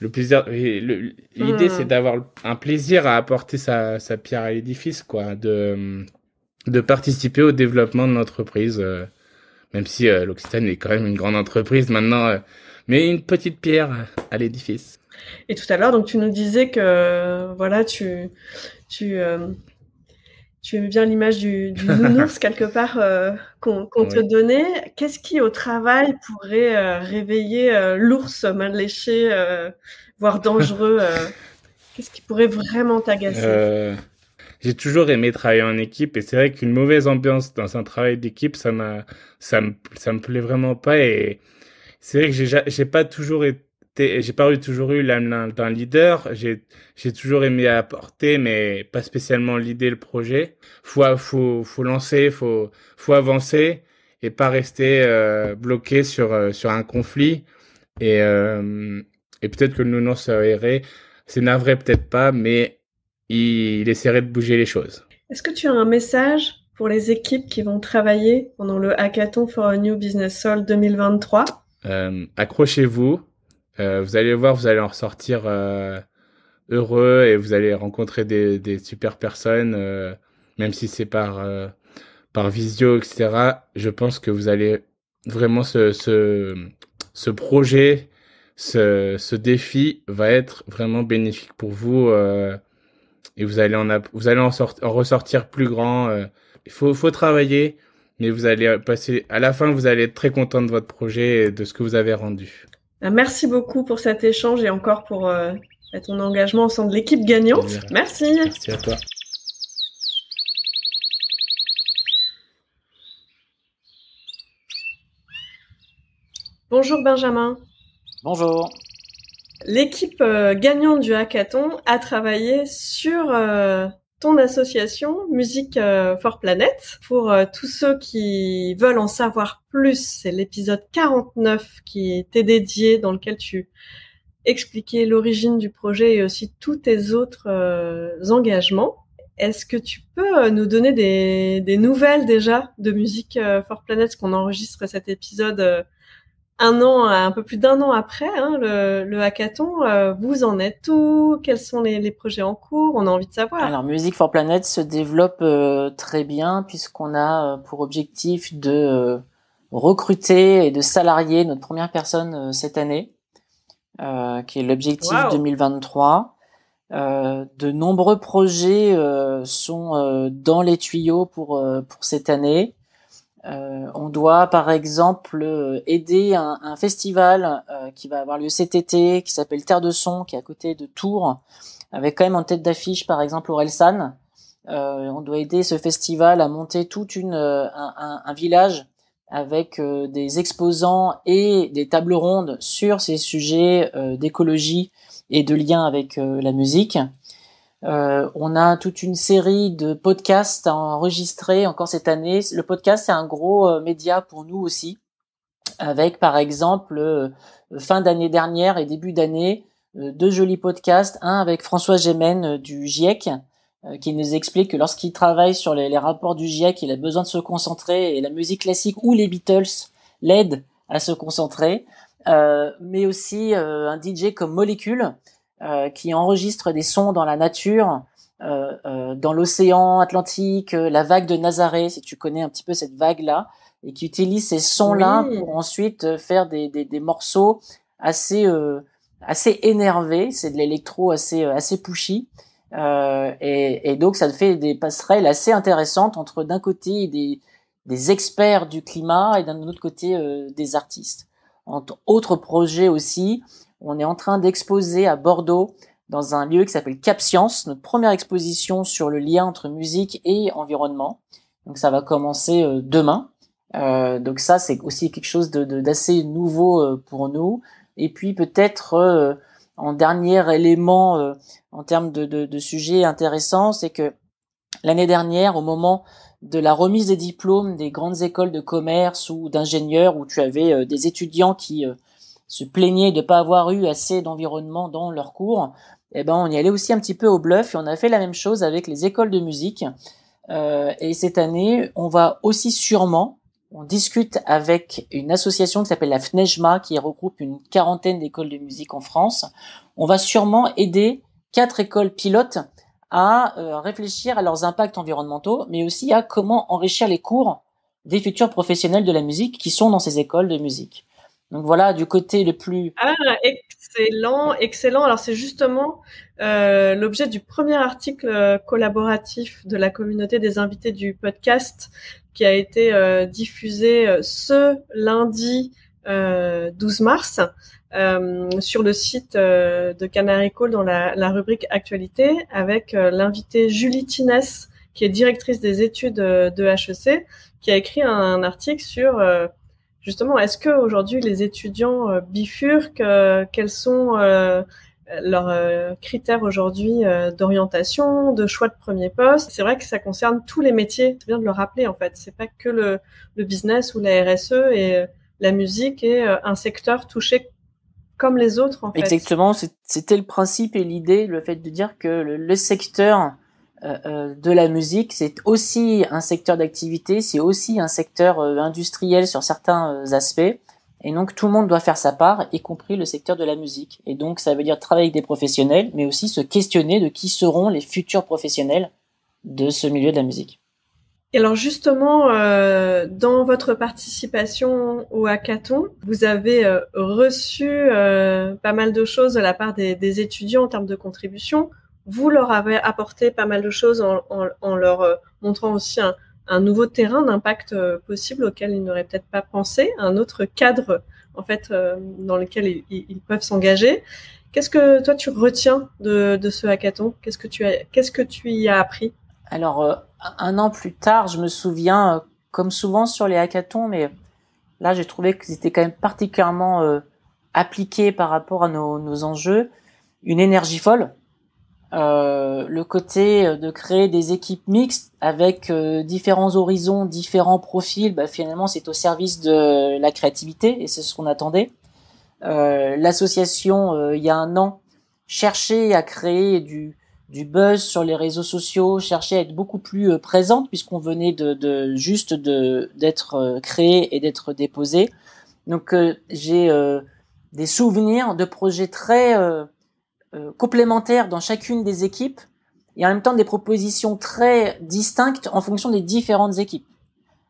le plaisir. L'idée, hmm. c'est d'avoir un plaisir à apporter sa, sa pierre à l'édifice, quoi. De de participer au développement de l'entreprise, euh, même si euh, l'Occitane est quand même une grande entreprise maintenant, euh, mais une petite pierre à l'édifice. Et tout à l'heure, donc tu nous disais que voilà, tu tu tu aimes bien l'image du, du quelque part qu'on te donnait. Qu'est-ce qui au travail pourrait réveiller l'ours mal léché, voire dangereux Qu'est-ce qui pourrait vraiment t'agacer j'ai toujours aimé travailler en équipe et c'est vrai qu'une mauvaise ambiance dans un travail d'équipe, ça m'a, ça me, ça me plaît vraiment pas et c'est vrai que j'ai, j'ai pas toujours été, j'ai pas eu toujours eu l'âme d'un leader. J'ai, j'ai toujours aimé apporter, mais pas spécialement l'idée, le projet. Faut, faut, faut lancer, faut, faut avancer et pas rester euh, bloqué sur, euh, sur un conflit. Et, euh, et peut-être que le nounours erré. C'est navré, peut-être pas, mais il, essaierait de bouger les choses. Est-ce que tu as un message pour les équipes qui vont travailler pendant le Hackathon for a New Business Soul 2023 euh, Accrochez-vous. Euh, vous allez voir, vous allez en ressortir euh, heureux et vous allez rencontrer des, super personnes, même si c'est par, par visio, etc. Je pense que vous allez vraiment ce, ce, projet, ce, défi va être vraiment bénéfique pour vous et vous allez en, vous allez en, ressortir plus grand. Euh. Il faut, travailler, mais vous allez passer, à la fin, vous allez être très content de votre projet et de ce que vous avez rendu. Euh, merci beaucoup pour cet échange et encore pour euh, bah, ton engagement au sein de l'équipe gagnante. Merci. Merci à toi. Bonjour Benjamin. Bonjour. L'équipe euh, gagnante du hackathon a travaillé sur euh, ton association Musique euh, for Planet. Pour tous ceux qui veulent en savoir plus, c'est l'épisode 49 qui était dédié dans lequel tu expliquais l'origine du projet et aussi tous tes autres engagements. Est-ce que tu peux nous donner des, nouvelles déjà de Musique for Planet, ce qu'on enregistre cet épisode un an, un peu plus d'un an après hein, le, hackathon, euh, vous en êtes où Quels sont les, projets en cours On a envie de savoir. Alors, Music for Planet se développe euh, très bien puisqu'on a euh, pour objectif de recruter et de salarier notre première personne cette année, qui est l'objectif 2023. de nombreux projets sont dans les tuyaux pour pour cette année. Euh, on doit par exemple euh, aider un, festival euh, qui va avoir lieu cet été, qui s'appelle Terre de Son, qui est à côté de Tours, avec quand même en tête d'affiche par exemple Orelsan. Euh, on doit aider ce festival à monter tout une, un, village avec des exposants et des tables rondes sur ces sujets d'écologie et de lien avec la musique. Euh, on a toute une série de podcasts enregistrés encore cette année. Le podcast, c'est un gros euh, média pour nous aussi, avec par exemple euh, fin d'année dernière et début d'année, deux jolis podcasts, un avec François Gémen du GIEC, qui nous explique que lorsqu'il travaille sur les, rapports du GIEC, il a besoin de se concentrer, et la musique classique ou les Beatles l'aident à se concentrer, mais aussi un DJ comme Molécule, euh, qui enregistre des sons dans la nature, euh, euh, dans l'océan Atlantique, la vague de Nazareth, si tu connais un petit peu cette vague-là, et qui utilise ces sons-là pour ensuite faire des, des, des morceaux assez assez énervés, c'est de l'électro assez assez pushy. Euh, et, et, donc ça fait des passerelles assez intéressantes entre d'un côté des, des experts du climat et d'un autre côté des artistes. Entre autres projets aussi, on est en train d'exposer à Bordeaux dans un lieu qui s'appelle Cap Science, notre première exposition sur le lien entre musique et environnement. Donc ça va commencer euh, demain. Euh, donc ça c'est aussi quelque chose d'assez nouveau euh, pour nous. Et puis peut-être en dernier élément en termes de, sujets de intéressant, c'est que l'année dernière, au moment de la remise des diplômes des grandes écoles de commerce ou d'ingénieurs, où tu avais des étudiants qui se plaignaient de ne pas avoir eu assez d'environnement dans leurs cours, eh ben on y allait aussi un petit peu au bluff et on a fait la même chose avec les écoles de musique. Euh, et cette année, on va aussi sûrement, on discute avec une association qui s'appelle la FNEJMA, qui regroupe une quarantaine d'écoles de musique en France. On va sûrement aider quatre écoles pilotes à euh, réfléchir à leurs impacts environnementaux, mais aussi à comment enrichir les cours des futurs professionnels de la musique qui sont dans ces écoles de musique. Donc voilà, du côté le plus. Ah, excellent, excellent. Alors c'est justement euh, l'objet du premier article euh, collaboratif de la communauté des invités du podcast qui a été euh, diffusé ce lundi 12 mars. sur le site de Canary Call dans la, rubrique actualité avec l'invitée Julie Tinès qui est directrice des études de HEC qui a écrit un, un article sur Justement, est-ce que aujourd'hui les étudiants euh, bifurquent euh, Quels sont euh, leurs critères aujourd'hui d'orientation, de choix de premier poste C'est vrai que ça concerne tous les métiers. C'est bien de le rappeler en fait. C'est pas que le, business ou la RSE et la musique est un secteur touché comme les autres en fait. Exactement. C'était le principe et l'idée, le fait de dire que le secteur euh, euh, de la musique, c'est aussi un secteur d'activité, c'est aussi un secteur euh, industriel sur certains aspects. Et donc tout le monde doit faire sa part, y compris le secteur de la musique. Et donc ça veut dire travailler avec des professionnels, mais aussi se questionner de qui seront les futurs professionnels de ce milieu de la musique. Et alors justement, dans votre participation au hackathon, vous avez reçu pas mal de choses de la part des, des étudiants en termes de contributions vous leur avez apporté pas mal de choses en, leur euh, montrant aussi un, nouveau terrain d'impact euh, possible auquel ils n'auraient peut-être pas pensé, un autre cadre en fait euh, dans lequel ils, peuvent s'engager. Qu'est-ce que toi tu retiens de, ce hackathon Qu'est-ce que tu as Qu'est-ce que tu y as appris Alors un an plus tard, je me souviens, comme souvent sur les hackathons, mais là j'ai trouvé qu'ils étaient quand même particulièrement appliqués par rapport à nos enjeux, une énergie folle euh, le côté euh, de créer des équipes mixtes avec euh, différents horizons, différents profils, bah, finalement c'est au service de la créativité et c'est ce qu'on attendait. L'association, il y a un an, cherchait à créer du, du buzz sur les réseaux sociaux, cherchait à être beaucoup plus présente puisqu'on venait de, de juste d'être créé et d'être déposé. Donc j'ai des souvenirs de projets très euh, complémentaires dans chacune des équipes et en même temps des propositions très distinctes en fonction des différentes équipes.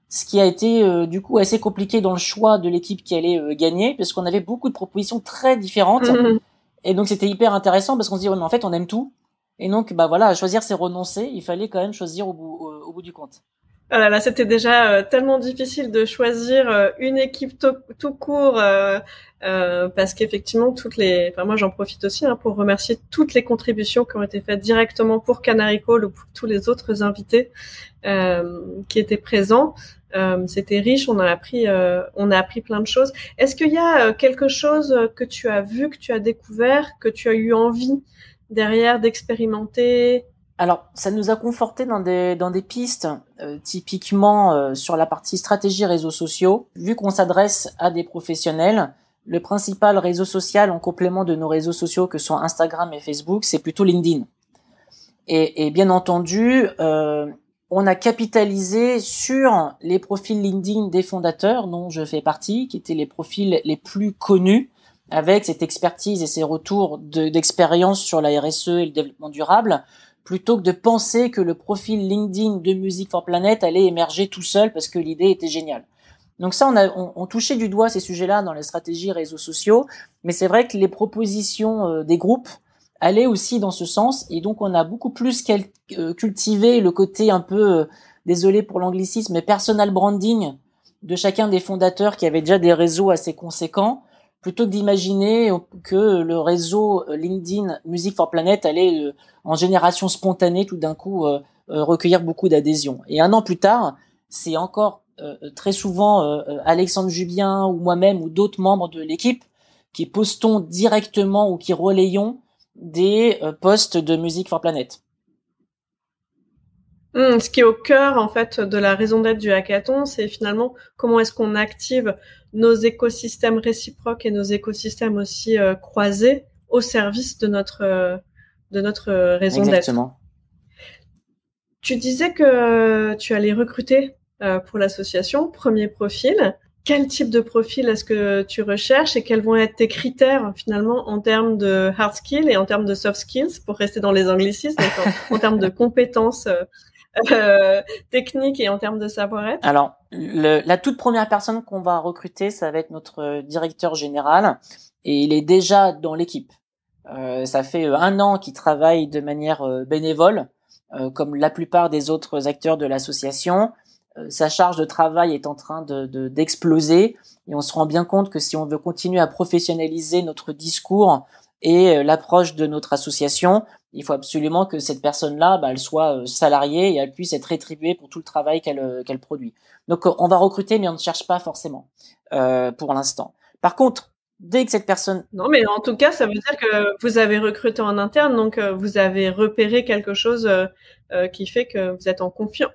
Ce qui a été euh, du coup assez compliqué dans le choix de l'équipe qui allait euh, gagner, parce qu'on avait beaucoup de propositions très différentes. Et donc c'était hyper intéressant parce qu'on se dit, en fait on aime tout. Et donc bah voilà, choisir c'est renoncer, il fallait quand même choisir au bout du compte. Ah là c'était déjà euh, tellement difficile de choisir euh, une équipe tout, court euh, parce qu'effectivement toutes les. moi j'en profite aussi hein, pour remercier toutes les contributions qui ont été faites directement pour Call ou pour tous les autres invités qui étaient présents. c'était riche, on a appris, on a appris plein de choses. Est-ce qu'il y a quelque chose que tu as vu, que tu as découvert, que tu as eu envie derrière d'expérimenter, alors, ça nous a conforté dans des, dans des pistes, euh, typiquement euh, sur la partie stratégie réseaux sociaux. Vu qu'on s'adresse à des professionnels, le principal réseau social en complément de nos réseaux sociaux que sont Instagram et Facebook, c'est plutôt LinkedIn. Et, bien entendu, euh, on a capitalisé sur les profils LinkedIn des fondateurs dont je fais partie, qui étaient les profils les plus connus, avec cette expertise et ces retours d'expérience sur la RSE et le développement durable plutôt que de penser que le profil LinkedIn de Musique for Planet allait émerger tout seul parce que l'idée était géniale. Donc ça, on a on, touchait du doigt ces sujets-là dans les stratégies réseaux sociaux, mais c'est vrai que les propositions euh, des groupes allaient aussi dans ce sens, et donc on a beaucoup plus euh, cultivé le côté un peu, euh, désolé pour l'anglicisme, mais personal branding de chacun des fondateurs qui avaient déjà des réseaux assez conséquents, plutôt que d'imaginer que le réseau euh, LinkedIn Music for Planet allait euh, en génération spontanée tout d'un coup euh, recueillir beaucoup d'adhésions. Et un an plus tard, c'est encore très souvent Alexandre Jubien ou moi-même ou d'autres membres de l'équipe qui postons directement ou qui relayons des posts de Music for Planet. Hmm, ce qui est au cœur en fait de la raison d'être du hackathon, c'est finalement comment est-ce qu'on active nos écosystèmes réciproques et nos écosystèmes aussi euh, croisés au service de notre, euh, de notre euh, raison d'être. Tu disais que tu allais recruter pour l'association, premier profil. Quel type de profil est-ce que tu recherches et quels vont être tes critères finalement en termes de hard skills et en termes de soft skills pour rester dans les anglicismes, en termes de compétences euh, technique et en termes de savoir-être Alors, la toute première personne qu'on va recruter, ça va être notre euh, directeur général, et il est déjà dans l'équipe. Euh, ça fait un an qu'il travaille de manière bénévole, comme la plupart des autres acteurs de l'association. sa charge de travail est en train de d'exploser, et on se rend bien compte que si on veut continuer à professionnaliser notre discours et l'approche de notre association, il faut absolument que cette personne-là, bah, elle soit euh, salariée et elle puisse être rétribuée pour tout le travail qu'elle euh, produit. Donc euh, on va recruter, mais on ne cherche pas forcément pour l'instant. Par contre, dès que cette personne. Non, mais en tout cas, ça veut dire que vous avez recruté en interne, donc vous avez repéré quelque chose qui fait que vous êtes en confiance.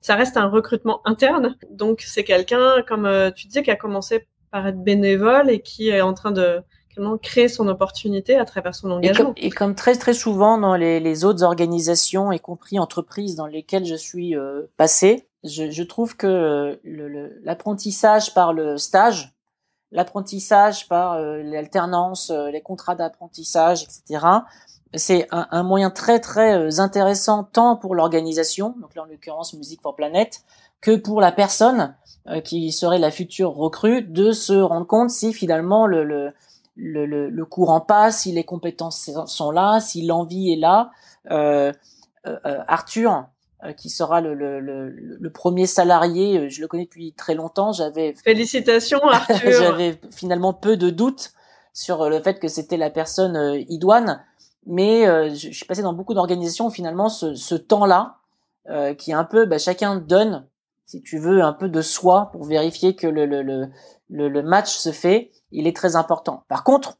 Ça reste un recrutement interne, donc c'est quelqu'un, comme tu disais, qui a commencé par être bénévole et qui est en train de créer son opportunité à travers son engagement. Et comme, très très souvent dans les, autres organisations, y compris entreprises dans lesquelles je suis passé, euh, passée, je, trouve que euh, l'apprentissage par le stage, l'apprentissage par euh, l'alternance, les contrats d'apprentissage, etc., c'est un, moyen très très intéressant tant pour l'organisation, donc là en l'occurrence Musique pour Planète, que pour la personne qui serait la future recrue de se rendre compte si finalement le, le le, le, le, courant passe, si les compétences sont là, si l'envie est là. Euh, euh, euh Arthur, euh, qui sera le, le, le, premier salarié, euh, je le connais depuis très longtemps. J'avais félicitations Arthur. J'avais finalement peu de doutes sur le fait que c'était la personne idoine, mais je, suis passé dans beaucoup d'organisations finalement ce, ce temps-là qui est un peu bah, chacun donne si tu veux un peu de soi pour vérifier que le, le, le, match se fait il est très important. Par contre,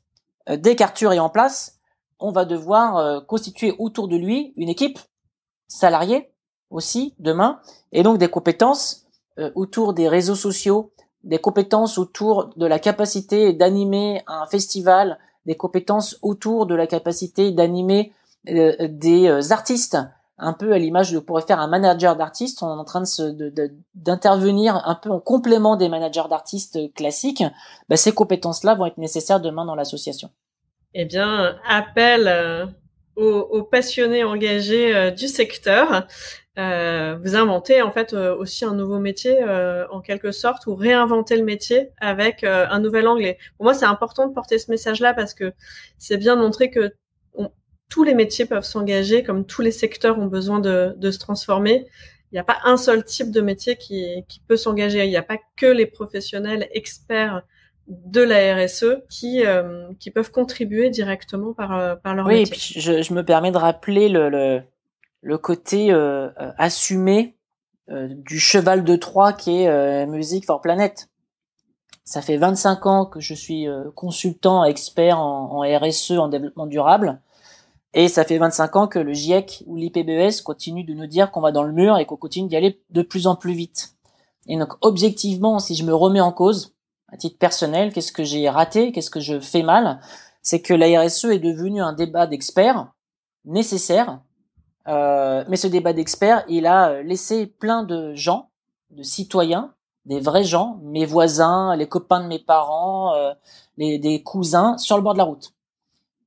euh, dès qu'Arthur est en place, on va devoir euh, constituer autour de lui une équipe salariée aussi demain, et donc des compétences euh, autour des réseaux sociaux, des compétences autour de la capacité d'animer un festival, des compétences autour de la capacité d'animer des artistes, un peu à l'image de pourrait faire un manager d'artiste on est en train de d'intervenir un peu en complément des managers d'artistes classiques, bah, ces compétences-là vont être nécessaires demain dans l'association. Eh bien, appel euh, aux, passionnés engagés euh, du secteur. Euh, vous inventez en fait aussi un nouveau métier en quelque sorte ou réinventer le métier avec un nouvel anglais. pour moi, c'est important de porter ce message-là parce que c'est bien de montrer que tous les métiers peuvent s'engager, comme tous les secteurs ont besoin de, de se transformer. Il n'y a pas un seul type de métier qui, qui peut s'engager. Il n'y a pas que les professionnels experts de la RSE qui, euh, qui peuvent contribuer directement par, euh, par leur oui, métier. Oui, je, je, me permets de rappeler le, le, le côté euh, euh assumé du cheval de Troie qui est Musique for Planète. Ça fait 25 ans que je suis consultant, expert en, en RSE, en développement durable. Et ça fait 25 ans que le GIEC ou l'IPBES continue de nous dire qu'on va dans le mur et qu'on continue d'y aller de plus en plus vite. Et donc, objectivement, si je me remets en cause, à titre personnel, qu'est-ce que j'ai raté, qu'est-ce que je fais mal, c'est que la RSE est devenue un débat d'experts nécessaire, euh, mais ce débat d'experts, il a euh, laissé plein de gens, de citoyens, des vrais gens, mes voisins, les copains de mes parents, euh, des cousins, sur le bord de la route.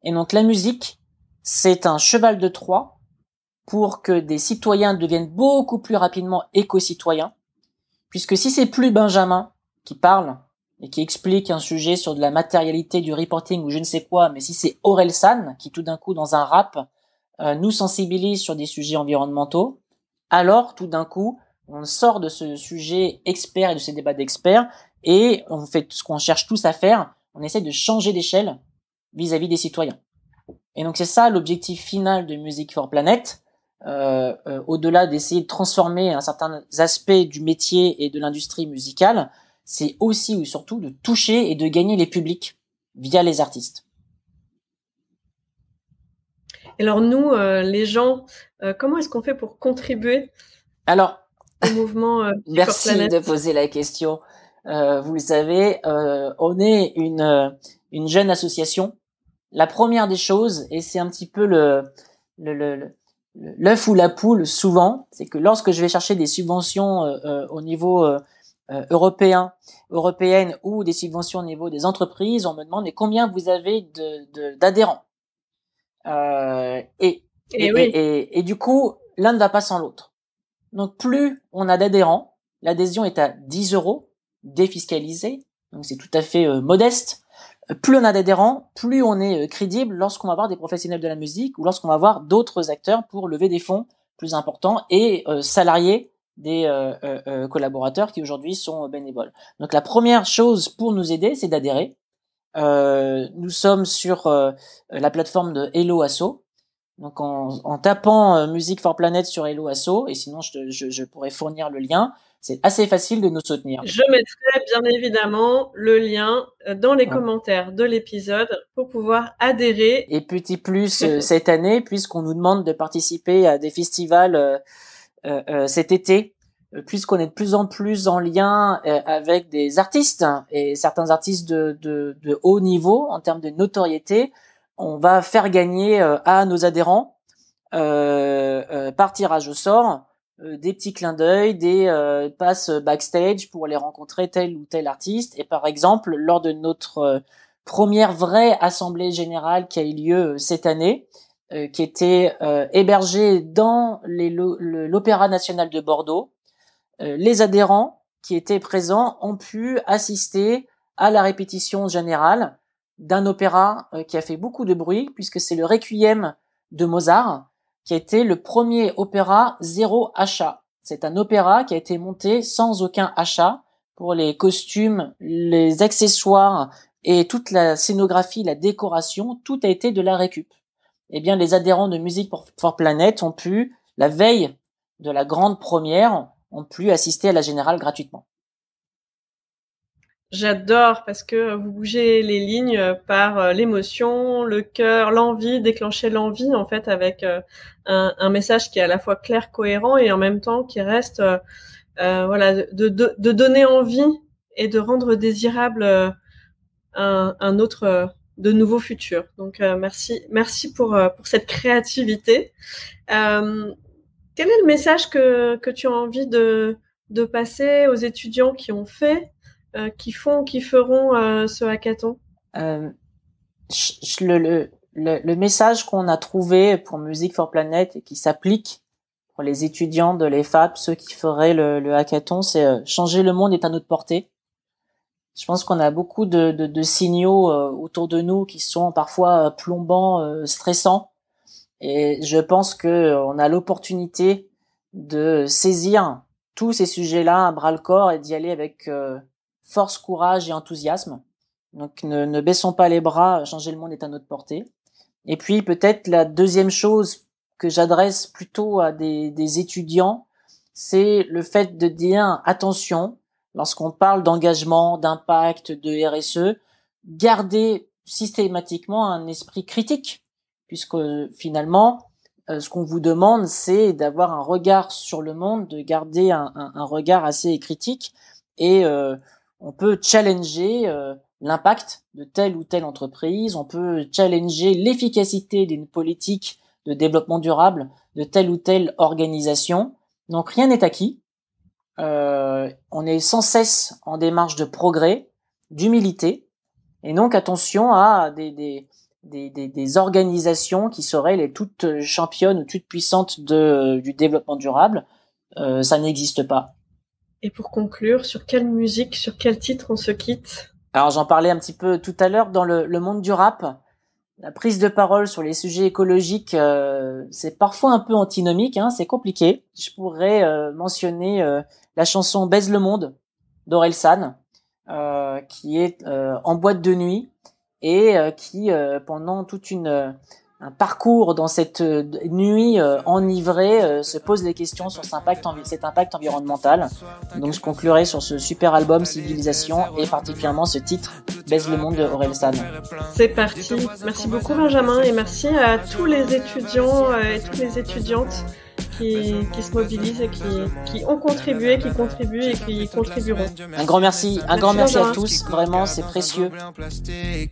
Et donc la musique, c'est un cheval de Troie pour que des citoyens deviennent beaucoup plus rapidement éco-citoyens, puisque si c'est plus Benjamin qui parle et qui explique un sujet sur de la matérialité du reporting ou je ne sais quoi, mais si c'est Aurel San qui tout d'un coup dans un rap euh, nous sensibilise sur des sujets environnementaux, alors tout d'un coup on sort de ce sujet expert et de ces débats d'experts et on fait ce qu'on cherche tous à faire, on essaie de changer d'échelle vis-à-vis des citoyens. Et donc c'est ça l'objectif final de Music for Planet, euh, euh, au-delà d'essayer de transformer un certain aspect du métier et de l'industrie musicale, c'est aussi ou surtout de toucher et de gagner les publics via les artistes. Alors nous, euh, les gens, comment est-ce qu'on fait pour contribuer Alors, au mouvement Merci de poser la question. vous le savez, on est une, une jeune association la première des choses, et c'est un petit peu le, le, l'œuf ou la poule souvent, c'est que lorsque je vais chercher des subventions euh, euh, au niveau euh, européen, européenne ou des subventions au niveau des entreprises, on me demande combien vous avez de, d'adhérents. Eh ben et, et, du coup, l'un ne va pas sans l'autre. Donc plus on a d'adhérents, l'adhésion est à 10 euros défiscalisée, donc c'est tout à fait modeste plus on a d'adhérents, plus on est euh, crédible lorsqu'on va voir des professionnels de la musique ou lorsqu'on va voir d'autres acteurs pour lever des fonds plus importants et euh, salariés des euh, collaborateurs qui aujourd'hui sont bénévoles. Donc la première chose pour nous aider, c'est d'adhérer. nous sommes sur la plateforme de Hello Asso, donc en, tapant euh, Musique Music for Planet sur Hello Asso, et sinon je, pourrais fournir le lien, c'est assez facile de nous soutenir. Je mettrai bien évidemment le lien euh, dans les commentaires de l'épisode pour pouvoir adhérer. Et petit plus euh, cette année, puisqu'on nous demande de participer à des festivals cet été, puisqu'on est de plus en plus en lien avec des artistes, hein, et certains artistes de haut niveau en termes de notoriété, on va faire gagner euh, à nos adhérents euh, euh, par tirage au sort des petits clins d'œil, des passes backstage pour aller rencontrer tel ou tel artiste. Et par exemple, lors de notre première vraie assemblée générale qui a eu lieu cette année, qui était hébergée dans l'Opéra national de Bordeaux. les adhérents qui étaient présents ont pu assister à la répétition générale d'un opéra euh, qui a fait beaucoup de bruit, puisque c'est le Requiem de Mozart, qui a été le premier opéra zéro achat. C'est un opéra qui a été monté sans aucun achat pour les costumes, les accessoires et toute la scénographie, la décoration, tout a été de la récup. Eh bien, les adhérents de Musique pour Planète ont pu, la veille de la grande première, ont pu assister à la générale gratuitement. J'adore parce que vous bougez les lignes par euh, l'émotion, le cœur, l'envie, déclencher l'envie en fait avec euh, un, message qui est à la fois clair, cohérent et en même temps qui reste euh, voilà de, de, donner envie et de rendre désirable un, autre de nouveau futur. Donc merci merci pour pour cette créativité. quel est le message que que tu as envie de de passer aux étudiants qui ont fait euh, qui font, qui feront euh, ce hackathon euh, le, le, le, le, message qu'on a trouvé pour Music for Planet et qui s'applique pour les étudiants de l'EFAP, ceux qui feraient le, hackathon, c'est changer le monde est à notre portée. Je pense qu'on a beaucoup de, de, de, signaux autour de nous qui sont parfois plombants, stressants, et je pense que on a l'opportunité de saisir tous ces sujets-là à bras le corps et d'y aller avec force, courage et enthousiasme. Donc ne, ne baissons pas les bras, changer le monde est à notre portée. Et puis peut-être la deuxième chose que j'adresse plutôt à des, étudiants, c'est le fait de dire attention, lorsqu'on parle d'engagement, d'impact, de RSE, garder systématiquement un esprit critique, puisque finalement, euh, ce qu'on vous demande, c'est d'avoir un regard sur le monde, de garder un, regard assez critique et euh, on peut challenger euh, l'impact de telle ou telle entreprise, on peut challenger l'efficacité d'une politique de développement durable de telle ou telle organisation. Donc rien n'est acquis. Euh, on est sans cesse en démarche de progrès, d'humilité, et donc attention à des, organisations qui seraient les toutes championnes ou toutes puissantes du développement durable. Euh, ça n'existe pas. Et pour conclure, sur quelle musique, sur quel titre on se quitte Alors j'en parlais un petit peu tout à l'heure dans le, monde du rap. La prise de parole sur les sujets écologiques, euh, c'est parfois un peu antinomique, hein, c'est compliqué. Je pourrais euh, mentionner euh, la chanson Baise le monde d'Orelsan, qui est en boîte de nuit et qui, pendant toute une un parcours dans cette euh, nuit euh, enivrée euh, se pose des questions sur cet impact, cet impact environnemental. Donc je conclurai sur ce super album Civilisation et particulièrement ce titre Baisse le monde de San. C'est parti. Merci beaucoup Benjamin et merci à tous les étudiants et toutes les étudiantes qui, bah, qui bah, se bah, mobilise et qui, qui, ont contribué, qui contribuent et qui contribueront. Un grand merci, un grand merci, à tous, vraiment c'est précieux.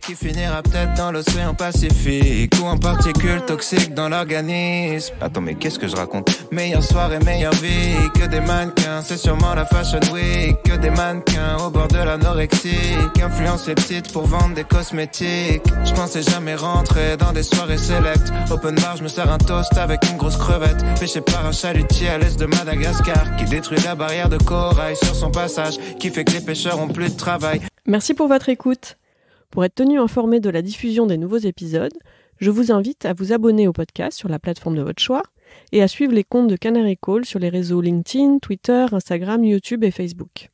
Qui finira peut-être dans l'océan Pacifique ou en particules toxiques dans l'organisme. Attends, mais qu'est-ce que je raconte Meilleure soirée, meilleure vie que des mannequins, c'est sûrement la fashion week. Que des mannequins au bord de l'anorexie Influence les petites pour vendre des cosmétiques. Je pensais jamais rentrer dans des soirées sélectes. Open bar, je me sers un toast avec une grosse crevette. Mais pas un chalutier à l'est de Madagascar qui détruit la barrière de corail sur son passage, qui fait que les pêcheurs ont plus de travail. Merci pour votre écoute. Pour être tenu informé de la diffusion des nouveaux épisodes, je vous invite à vous abonner au podcast sur la plateforme de votre choix et à suivre les comptes de Canary Call sur les réseaux LinkedIn, Twitter, Instagram, YouTube et Facebook.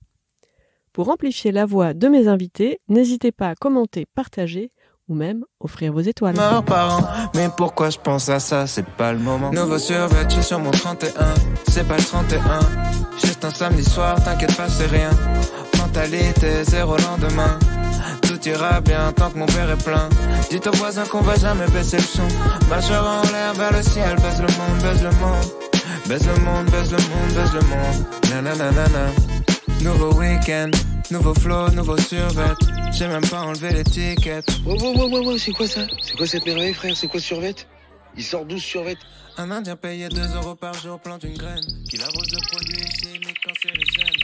Pour amplifier la voix de mes invités, n'hésitez pas à commenter, partager ou même offrir vos étoiles. Mort par mais pourquoi je pense à ça, c'est pas le moment. Nouveau survêtu sur mon 31, c'est pas le 31. Juste un samedi soir, t'inquiète pas, c'est rien. Mentalité zéro lendemain. Tout ira bien tant que mon père est plein. Dites aux voisins qu'on va jamais baisser le son. Marcheur en l'air vers le ciel, baisse le monde, baisse le monde. Baisse le monde, baisse le monde, baisse le monde. Nanana. Nouveau week-end, nouveau flow, nouveau survêt. J'ai même pas enlevé l'étiquette. Oh, oh, oh, oh, c'est quoi ça C'est quoi cette merveille, frère C'est quoi survêt Il sort 12 survêt. Un indien payé 2 euros par jour plante une graine. Qu'il arrose de produits chimiques cancérigènes.